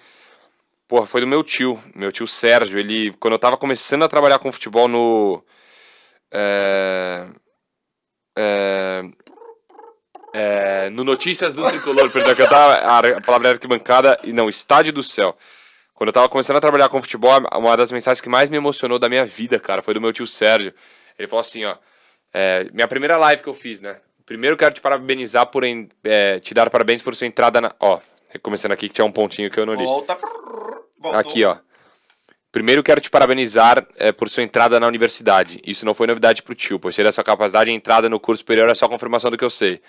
[SPEAKER 2] Porra, foi do meu tio, meu tio Sérgio. Ele, quando eu tava começando a trabalhar com futebol no. É, é, é, no Notícias do Tricolor, perdão, que eu tava. A palavra arquibancada. E não, Estádio do Céu. Quando eu tava começando a trabalhar com futebol, uma das mensagens que mais me emocionou da minha vida, cara, foi do meu tio Sérgio. Ele falou assim, ó. Eh, minha primeira live que eu fiz, né? Primeiro quero te parabenizar por en... é, te dar parabéns por sua entrada na. Ó, recomeçando aqui que tinha um pontinho que eu não li.
[SPEAKER 1] Volta. Voltou. Aqui,
[SPEAKER 2] ó. Primeiro quero te parabenizar é, por sua entrada na universidade. Isso não foi novidade pro tio, pois ser a sua capacidade de entrada no curso superior é só confirmação do que eu sei.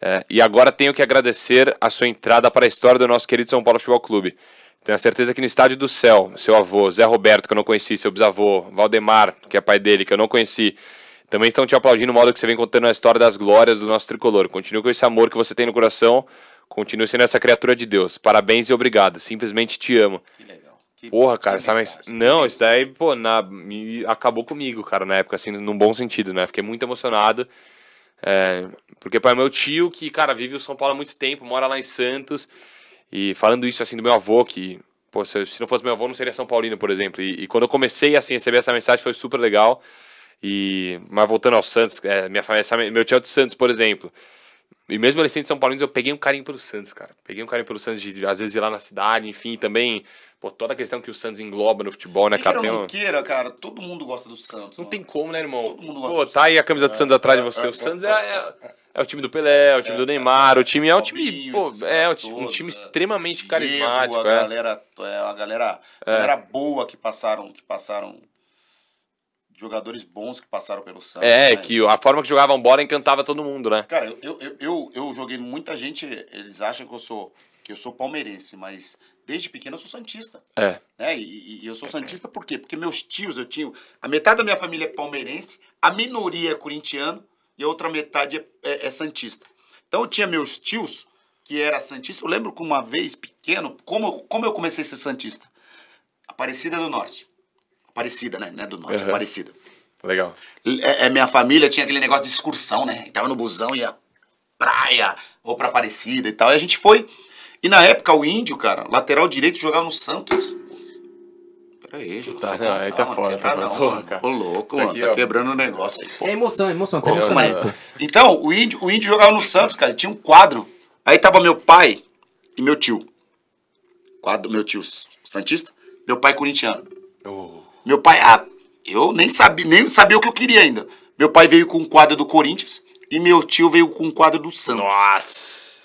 [SPEAKER 2] É, e agora tenho que agradecer a sua entrada para a história do nosso querido São Paulo Futebol Clube. Tenho a certeza que no Estádio do Céu, seu avô, Zé Roberto, que eu não conheci, seu bisavô, Valdemar, que é pai dele, que eu não conheci, também estão te aplaudindo no modo que você vem contando a história das glórias do nosso tricolor. Continue com esse amor que você tem no coração. Continue sendo essa criatura de Deus. Parabéns e obrigado. Simplesmente te amo. Que legal. Que Porra, cara, sabe? Não, isso daí, pô, na... acabou comigo, cara, na época, assim, num bom sentido, né? Fiquei muito emocionado. É... Porque para meu tio, que, cara, vive o São Paulo há muito tempo, mora lá em Santos. E falando isso, assim, do meu avô, que, pô, se, não fosse meu avô, não seria São Paulino, por exemplo. E, e quando eu comecei, assim, a receber essa mensagem, foi super legal. E, mas voltando ao Santos, é, minha família, meu tio é de Santos, por exemplo. E mesmo ele sendo São Paulo, eu peguei um carinho pelo Santos, cara. Peguei um carinho pelo Santos de, às vezes, ir lá na cidade, enfim, também. Pô, toda a questão que o Santos engloba no futebol, né, cara? Queira não queira,
[SPEAKER 1] cara, todo mundo gosta do Santos. Não mano. tem como, né, irmão? Todo mundo gosta Pô, tá aí a camisa do Santos atrás de você. O Santos é, é,
[SPEAKER 2] é o time do Pelé, é o time do é, Neymar, o time é um time,
[SPEAKER 1] pô, é um time é.
[SPEAKER 2] extremamente carismático. É. A galera,
[SPEAKER 1] a galera, a galera boa que passaram, que passaram jogadores bons que passaram pelo Santos. É, né? que
[SPEAKER 2] a forma que jogavam bola encantava todo mundo, né? Cara,
[SPEAKER 1] eu, eu, eu, eu, joguei muita gente, eles acham que eu sou que eu sou palmeirense, mas desde pequeno eu sou santista. É. Né? E, e eu sou santista por quê? Porque meus tios, eu tinha. A metade da minha família é palmeirense, a minoria é corintiano e a outra metade é, é, é santista. Então eu tinha meus tios que era santista. Eu lembro que uma vez, pequeno, como, como eu comecei a ser santista? Aparecida do Norte. Aparecida, né? É do norte, uhum. É Aparecida. Legal. É, é, minha família tinha aquele negócio de excursão, né? Entrava no busão, ia praia, ou pra Aparecida e tal. E a gente foi. E na época o índio, cara, lateral direito, jogava no Santos. Peraí, Júlio. Tá, não, aí tá fora, tá fora. Porra, cara. Ô, louco, mano, aqui, tá ó. quebrando o negócio Pô. É emoção, é emoção, tá emoção. Então, o índio, o índio jogava no Santos, cara, tinha um quadro. Aí tava meu pai e meu tio. Quadro, meu tio Santista, meu pai corintiano. Oh. Meu pai, ah, eu nem sabia, nem sabia o que eu queria ainda. Meu pai veio com um quadro do Corinthians e meu tio veio com um quadro do Santos. Nossa!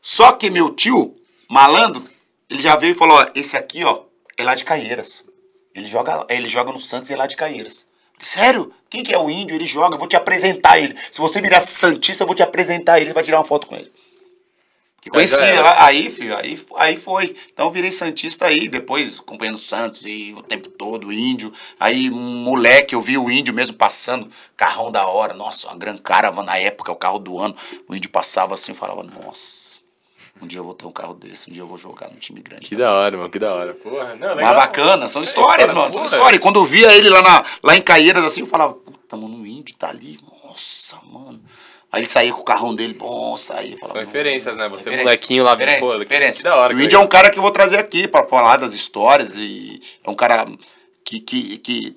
[SPEAKER 1] Só que meu tio, malandro, ele já veio e falou: ó, esse aqui, ó, é lá de Caieiras. Ele joga, ele joga no Santos e é lá de Caieiras. Sério? Quem que é o índio? Ele joga, eu vou te apresentar ele. Se você virar Santista, eu vou te apresentar ele, vai tirar uma foto com ele. Conheci, é, né? aí, filho, aí, aí foi. Então virei Santista aí, depois acompanhando Santos e o tempo todo, índio. Aí, moleque, eu vi o índio mesmo passando, carrão da hora, nossa, uma gran carava na época, o carro do ano. O índio passava assim e falava, nossa. Um dia eu vou ter um carro desse, um dia eu vou jogar num time grande. Que da hora, mano, que da hora. Porra, não, legal. bacana, são é histórias, é, mano, são histórias. E quando eu via ele lá, na, lá em Caieiras, assim, eu falava, puta, mano, o índio tá ali, nossa, mano. Aí ele saía com o carrão dele, bom, saía. Falava, São referências,
[SPEAKER 2] né? Você referência, molequinho lá, referência, pô, referência. da hora. O Reed é um cara
[SPEAKER 1] que eu vou trazer aqui pra falar das histórias e é um cara que, que, que,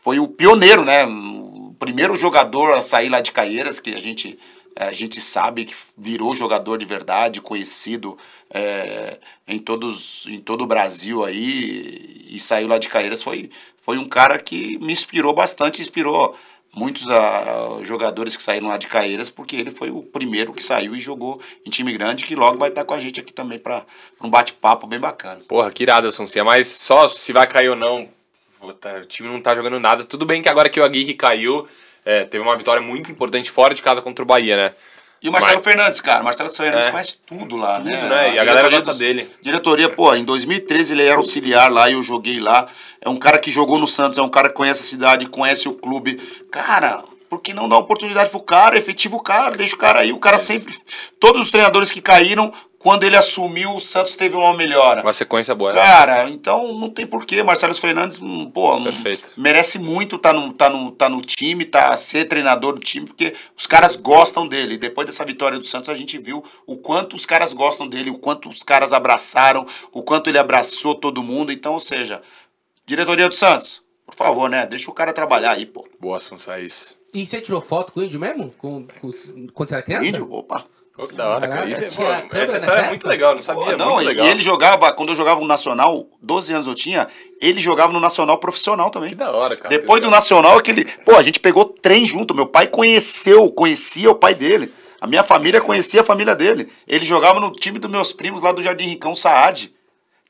[SPEAKER 1] foi o pioneiro, né? O primeiro jogador a sair lá de Caieiras, que a gente, a gente sabe que virou jogador de verdade, conhecido é, em, todos, em todo o Brasil aí e saiu lá de Caieiras. Foi, foi um cara que me inspirou bastante, inspirou muitos ah, jogadores que saíram lá de Caeiras, porque ele foi o primeiro que saiu e jogou em time grande, que logo vai estar com a gente aqui também para um bate-papo bem bacana.
[SPEAKER 2] Porra, que irada, Suncia, é mas
[SPEAKER 1] só se vai cair ou não,
[SPEAKER 2] tá, o time não tá jogando nada. Tudo bem que agora que o Aguirre caiu, é, teve uma vitória muito
[SPEAKER 1] importante fora de casa contra o Bahia, né? E o Marcelo Mas... Fernandes, cara. Marcelo Fernandes é. conhece tudo lá, né? Tudo, né? E a, galera gosta dele. Diretoria, pô, em 2013 ele era auxiliar lá e eu joguei lá. É um cara que jogou no Santos, é um cara que conhece a cidade, conhece o clube. Cara, por que não dá oportunidade pro cara, efetivo o cara, deixa o cara aí. O cara é. sempre. Todos os treinadores que caíram quando ele assumiu, o Santos teve uma melhora. Uma sequência boa, né? Cara, então não tem porquê. Marcelo Fernandes, hum, pô, hum, Perfeito. merece muito estar tá no, tá no, tá no time, tá, ser treinador do time, porque os caras gostam dele. Depois dessa vitória do Santos, a gente viu o quanto os caras gostam dele, o quanto os caras abraçaram, o quanto ele abraçou todo mundo. Então, ou seja, diretoria do Santos, por favor, né? Deixa o cara trabalhar aí, pô. Boa, São é
[SPEAKER 3] E você tirou foto com o índio mesmo? Com, com, quando você era criança? Índio? Opa.
[SPEAKER 1] Oh, que da hora, cara. Isso é, pô, essa história é muito legal,
[SPEAKER 2] não sabia. É não, muito legal. E ele
[SPEAKER 1] jogava, quando eu jogava no Nacional, 12 anos eu tinha, ele jogava no Nacional profissional também. Que da hora, cara. Depois do Nacional, aquele. É pô, a gente pegou trem junto. Meu pai conheceu, conhecia o pai dele. A minha família conhecia a família dele. Ele jogava no time dos meus primos lá do Jardim Ricão Saad.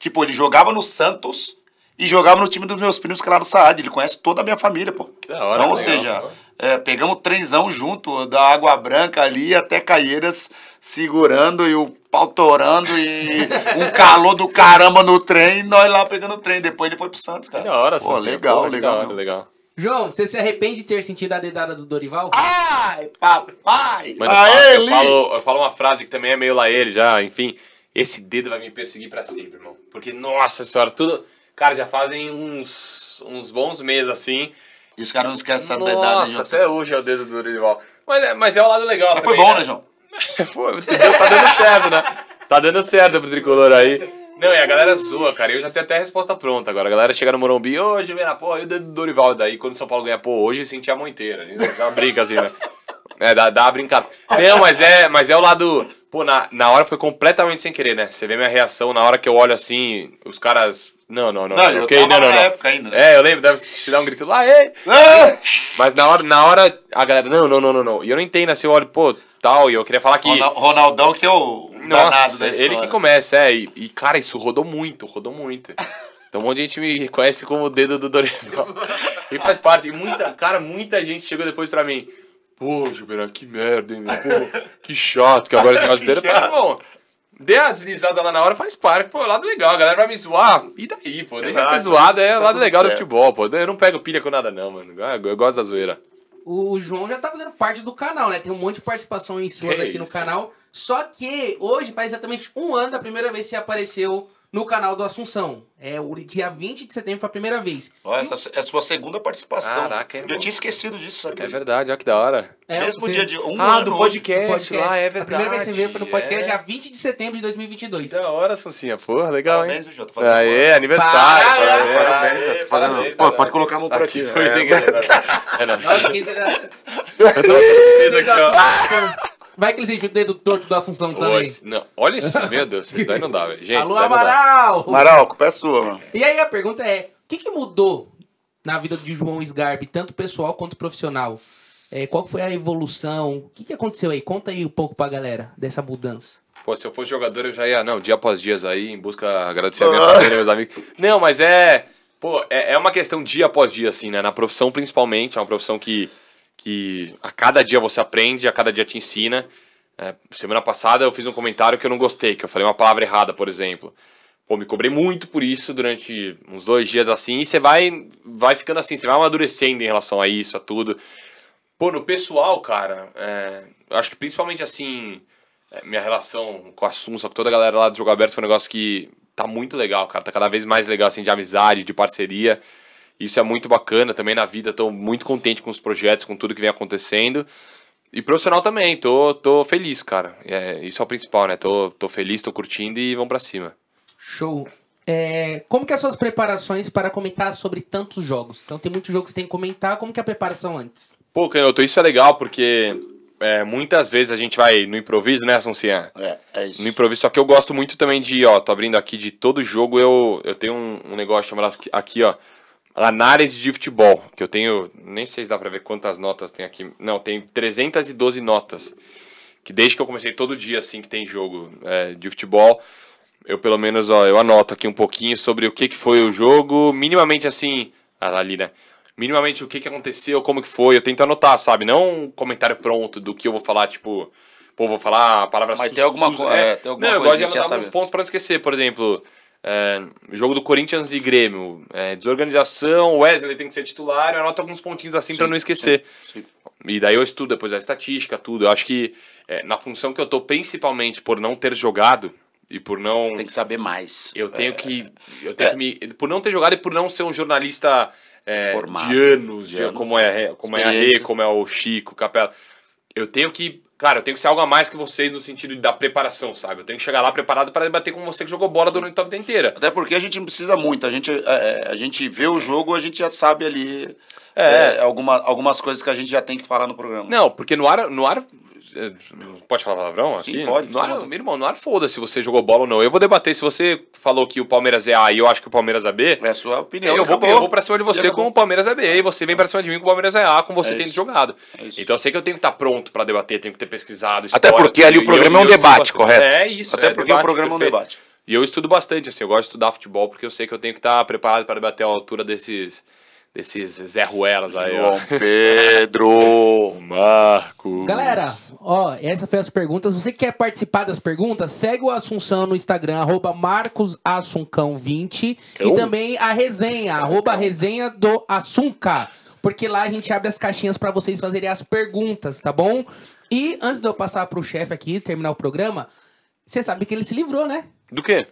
[SPEAKER 1] Tipo, ele jogava no Santos e jogava no time dos meus primos que lá do Saad. Ele conhece toda a minha família, pô. Que da hora, Então, ou seja. Pô é, pegamos o trenzão junto, da Água Branca ali até Caieiras, segurando e o pau torando e um calor do caramba no trem, e nós lá pegando o trem. Depois ele foi pro Santos, cara. Que hora, Pô, assim, legal, pô, legal, legal, legal.
[SPEAKER 3] João, você se arrepende de ter sentido a dedada do Dorival? Ai, papai! Mas a eu, ele. Falo,
[SPEAKER 2] eu falo uma frase que também é meio lá ele já, enfim. Esse dedo vai me perseguir para sempre, irmão. Porque, nossa senhora, tudo. Cara, já fazem uns, uns bons meses assim e os caras não esquecem né, Nossa, da idade, né, até hoje é o dedo do Dorival. Mas, é, mas é o lado legal. Mas também, foi bom, né, né João? Foi, você tá dando certo, né? Tá dando certo pro tricolor aí. Não, e a galera zoa, cara. Eu já tenho até a resposta pronta agora. A galera chega no Morumbi, hoje, oh, pô, e o dedo do Dorival? Daí, quando o São Paulo ganha, pô, hoje senti a mão inteira. A gente uma brinca assim, né? É, dá, dá uma brincada. Não, mas é, mas é o lado. Pô, na, na hora foi completamente sem querer, né? Você vê minha reação na hora que eu olho assim, os caras não, não, não. Não, eu okay? não, não, não. época
[SPEAKER 1] ainda.
[SPEAKER 3] Né? É, eu
[SPEAKER 2] lembro, deve se dar um grito lá, ei! Mas na hora, na hora, a galera, não, não, não, não, não. E eu não entendo, assim, eu olho, pô, tal, e eu queria falar que...
[SPEAKER 1] Ronaldão que é o Nossa, danado da história. ele que
[SPEAKER 2] começa, é. E, e, cara, isso rodou muito, rodou muito. Então um monte de gente me conhece como o dedo do Dorival. e faz parte. E muita, cara, muita gente chegou depois pra mim. Pô, Juvenal, que merda, hein, meu? Pô, que chato que agora esse negócio dele. Eu falei, bom, Dê a deslizada lá na hora, faz parte. Pô, é lado legal, a galera vai me zoar. E daí, pô? Deixa ser zoada, é o tá lado legal certo. do futebol, pô. Eu não pego pilha com nada, não, mano. Eu gosto da zoeira.
[SPEAKER 3] O João já tá fazendo parte do canal, né? Tem um monte de em suas que aqui isso? no canal. Só que hoje faz exatamente um ano da primeira vez que você apareceu no canal do Assunção. É o dia 20 de setembro foi a primeira vez.
[SPEAKER 1] Ó, essa é a sua segunda participação. Caraca, é Eu bom. tinha esquecido disso, sabe? É verdade,
[SPEAKER 3] olha que da hora. É,
[SPEAKER 1] Mesmo você... dia de um ah, ano do
[SPEAKER 3] podcast, podcast, lá, é verdade. A primeira vez que você veio foi no podcast é. já 20 de setembro de 2022. Que da hora,
[SPEAKER 2] Soncinha, porra, legal, hein? Jô, Aê, ah, é, Parabéns,
[SPEAKER 1] parabéns. parabéns. Pô, pode colocar a mão por aqui. aqui. É. Foi é. sem querer.
[SPEAKER 2] É, né? não. Nossa, que...
[SPEAKER 3] Eu tô... Vai que ele sente o dedo torto do Assunção
[SPEAKER 2] também. Oi, não, olha isso, meu Deus,
[SPEAKER 1] isso daí não dá, velho. Gente, Alô, Amaral! Amaral, culpa é sua, mano.
[SPEAKER 3] E aí a pergunta é: o que, que mudou na vida de João Sgarbi, tanto pessoal quanto profissional? É, qual foi a evolução? O que, que aconteceu aí? Conta aí um pouco pra galera dessa mudança.
[SPEAKER 2] Pô, se eu fosse jogador, eu já ia, não, dia após dias aí, em busca, agradecer a minha ah. família, meus amigos. Não, mas é, pô, é, é uma questão dia após dia, assim, né? Na profissão, principalmente, é uma profissão que que a cada dia você aprende, a cada dia te ensina. É, semana passada eu fiz um comentário que eu não gostei, que eu falei uma palavra errada, por exemplo. Pô, me cobrei muito por isso durante uns dois dias assim, e você vai, vai ficando assim, você vai amadurecendo em relação a isso, a tudo. Pô, no pessoal, cara, é, acho que principalmente assim, é, minha relação com a Assunção, com toda a galera lá do Jogo Aberto foi um negócio que tá muito legal, cara. Tá cada vez mais legal, assim, de amizade, de parceria. Isso é muito bacana também na vida. Estou muito contente com os projetos, com tudo que vem acontecendo. E profissional também, tô, tô feliz, cara. É, isso é o principal, né? Tô, tô feliz, tô curtindo e vamos para cima.
[SPEAKER 3] Show. É, como que é as suas preparações para comentar sobre tantos jogos? Então tem muitos jogos que tem que comentar, como que é a preparação antes?
[SPEAKER 2] Pô, Canhoto, isso é legal porque é, muitas vezes a gente vai no improviso, né, Assuncian? É, é isso. No improviso, só que eu gosto muito também de, ó, tô abrindo aqui de todo jogo, eu, eu tenho um, um negócio chamado aqui, ó, Análise de futebol, que eu tenho, nem sei se dá para ver quantas notas tem aqui. Não, tem 312 notas. Que desde que eu comecei todo dia, assim, que tem jogo é, de futebol, eu pelo menos, ó, eu anoto aqui um pouquinho sobre o que, que foi o jogo, minimamente assim, ah, ali, né? Minimamente o que, que aconteceu, como que foi, eu tento anotar, sabe? Não um comentário pronto do que eu vou falar, tipo, pô, vou falar palavras... Mas tem alguma, é, é, tem alguma não, coisa... Não, eu gosto de anotar alguns pontos para não esquecer, por exemplo... É, jogo do Corinthians e Grêmio, é, desorganização, Wesley tem que ser titular, eu anoto alguns pontinhos assim para não esquecer. Sim, sim. E daí eu estudo depois a estatística, tudo. Eu acho que é, na função que eu tô, principalmente por não ter jogado e por não. Você tem que saber mais. Eu tenho é, que. Eu tenho é. que me, por não ter jogado e por não ser um jornalista é, Formado, de anos, de anos, como é, como é a Rê, como é o Chico, Capela. Eu tenho que Cara, eu tenho que ser algo a mais que vocês no sentido da preparação, sabe? Eu tenho que chegar lá preparado para
[SPEAKER 1] debater com você que jogou bola durante a vida inteira. Até porque a gente não precisa muito. A gente, é, é, a gente vê o jogo, a gente já sabe ali é. é alguma, algumas coisas que a gente já tem que falar no programa.
[SPEAKER 2] Não, porque no ar, no ar é, pode falar palavrão Sim, aqui? pode.
[SPEAKER 1] Não é, ar meu irmão,
[SPEAKER 2] é foda se você jogou bola ou não. Eu vou debater. Se você falou que o Palmeiras é A e eu acho que o Palmeiras é B. É a sua opinião. Eu vou, eu vou pra cima de você com o Palmeiras é B. E você vem pra cima de mim com o Palmeiras é A, com você é tendo jogado. É então eu sei que eu tenho que estar tá pronto pra debater, tenho que ter pesquisado. História, Até porque ali o programa eu, é um debate, correto? É isso. Até porque debate, o programa é um debate. E eu estudo bastante, assim, eu gosto de estudar futebol porque eu sei que eu tenho que estar tá preparado para debater a altura desses desses Zé Ruelas aí, João ó. Pedro, Marcos
[SPEAKER 3] Galera, ó, essa foi as perguntas. Você quer participar das perguntas? Segue o Assunção no Instagram, arroba marcosassuncão20 e também a resenha, arroba resenha do Assunca. Porque lá a gente abre as caixinhas para vocês fazerem as perguntas, tá bom? E antes de eu passar pro chefe aqui, terminar o programa, você sabe que ele se livrou, né? Do quê?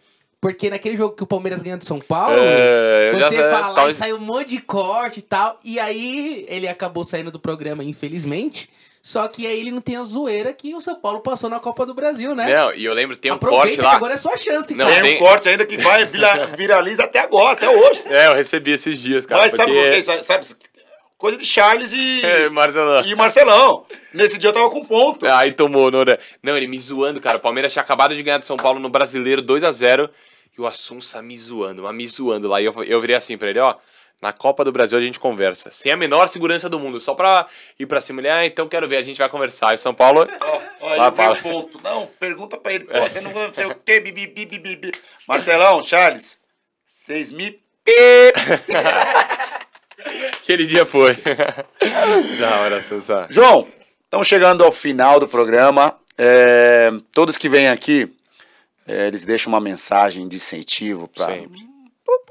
[SPEAKER 3] Porque naquele jogo que o Palmeiras ganhou de São Paulo, é, você já, é, fala é, lá e sai um monte de corte e tal. E aí ele acabou saindo do programa, infelizmente. Só que aí ele não tem a zoeira que o São Paulo passou na Copa do Brasil, né? Não, e
[SPEAKER 1] eu lembro, tem um Aproveita corte lá. Que agora é
[SPEAKER 3] sua chance, não, Tem, tem um corte
[SPEAKER 1] ainda que vai, viraliza até agora, até hoje. É, eu recebi esses dias, cara. Mas porque... sabe por quê? Sabe, coisa de Charles e, é, Marcelão. e Marcelão. Nesse dia eu tava com ponto.
[SPEAKER 2] Aí tomou, Nora. Né? Não, ele me zoando, cara. O Palmeiras tinha acabado de ganhar de São Paulo no Brasileiro 2 a 0 e o Assunça tá me zoando, mas me zoando lá. E eu, eu virei assim pra ele, ó. Na Copa do Brasil a gente conversa. Sem a menor segurança do mundo, só pra ir pra cima. Ele, ah, então quero ver, a gente vai conversar. E o São Paulo. Ó,
[SPEAKER 1] ó, ele ponto. Não, pergunta pra ele, pô, é. você não sei o quê, bibi, Marcelão, Charles, vocês me.
[SPEAKER 2] Aquele dia foi. da hora, Sousa.
[SPEAKER 1] João, estamos chegando ao final do programa. É, todos que vêm aqui é, eles deixam uma mensagem de incentivo para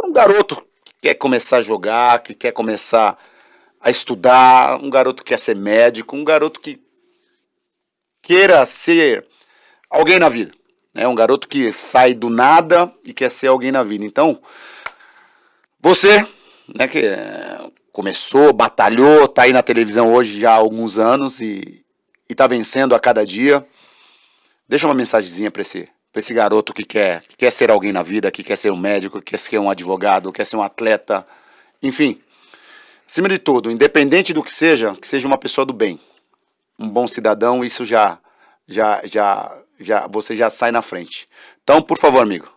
[SPEAKER 1] um garoto que quer começar a jogar, que quer começar a estudar, um garoto que quer ser médico, um garoto que queira ser alguém na vida. Né? Um garoto que sai do nada e quer ser alguém na vida. Então, você, né, que começou, batalhou, está aí na televisão hoje já há alguns anos e, está vencendo a cada dia. Deixa uma mensagenzinha para esse para esse garoto que quer, que quer ser alguém na vida, que quer ser um médico, que quer ser um advogado, que quer ser um atleta, enfim. Acima de tudo, independente do que seja, que seja uma pessoa do bem, um bom cidadão, isso já já já já você já sai na frente. Então, por favor, amigo,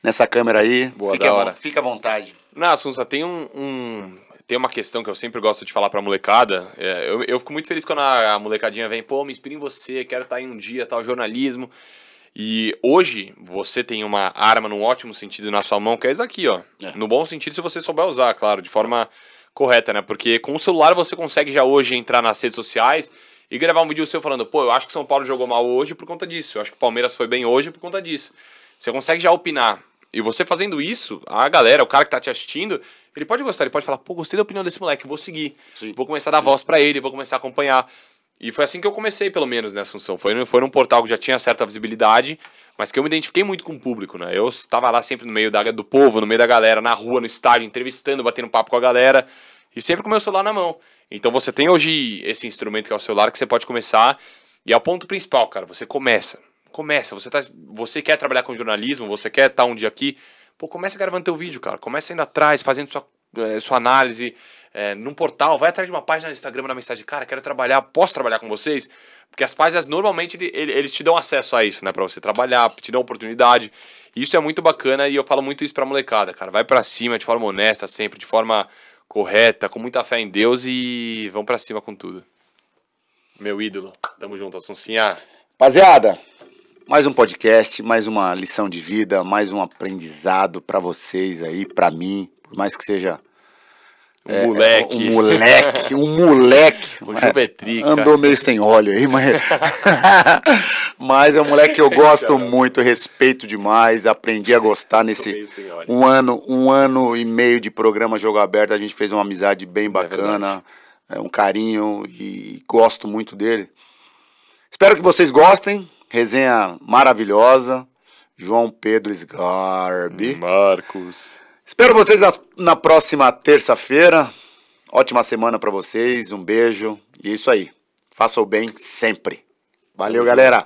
[SPEAKER 1] nessa câmera aí, boa fique da hora.
[SPEAKER 2] Fica à vontade. Na Assunça, tem um, um tem uma questão que eu sempre gosto de falar a molecada. É, eu, eu, fico muito feliz quando a, a molecadinha vem, pô, me inspira em você, quero estar tá em um dia, tal, jornalismo. E hoje você tem uma arma num ótimo sentido na sua mão, que é isso aqui, ó. É. No bom sentido, se você souber usar, claro, de forma correta, né? Porque com o celular você consegue já hoje entrar nas redes sociais e gravar um vídeo seu falando, pô, eu acho que São Paulo jogou mal hoje por conta disso, eu acho que o Palmeiras foi bem hoje por conta disso. Você consegue já opinar. E você fazendo isso, a galera, o cara que tá te assistindo, ele pode gostar, ele pode falar, pô, gostei da opinião desse moleque, vou seguir. Sim. Vou começar a dar Sim. voz para ele, vou começar a acompanhar. E foi assim que eu comecei, pelo menos, nessa função. Foi, foi num portal que já tinha certa visibilidade, mas que eu me identifiquei muito com o público, né? Eu estava lá sempre no meio da, do povo, no meio da galera, na rua, no estádio, entrevistando, batendo papo com a galera, e sempre com o meu celular na mão. Então você tem hoje esse instrumento que é o celular que você pode começar, e é o ponto principal, cara. Você começa. Começa. Você, tá, você quer trabalhar com jornalismo, você quer estar tá um dia aqui. Pô, começa gravando teu vídeo, cara. Começa indo atrás, fazendo sua é, sua análise é, num portal, vai atrás de uma página no Instagram na mensagem, cara, quero trabalhar, posso trabalhar com vocês? Porque as páginas normalmente ele, eles te dão acesso a isso, né? Pra você trabalhar, te dão oportunidade. isso é muito bacana e eu falo muito isso pra molecada, cara. Vai para cima de forma honesta sempre, de forma correta, com muita fé em Deus e vão para cima com tudo. Meu ídolo. Tamo junto, Assuncinha.
[SPEAKER 1] Rapaziada, mais um podcast, mais uma lição de vida, mais um aprendizado para vocês aí, para mim, por mais que seja um é, moleque. Um moleque, um moleque. É o Andou meio sem óleo aí, mas. mas é um moleque que eu gosto muito, respeito demais, aprendi a gostar nesse um ano, um ano e meio de programa Jogo Aberto, a gente fez uma amizade bem é bacana, é um carinho e gosto muito dele. Espero que vocês gostem. Resenha maravilhosa. João Pedro Sgarbi. Marcos. Espero vocês na, na próxima terça-feira. Ótima semana para vocês, um beijo e é isso aí. Faça o bem sempre. Valeu, galera.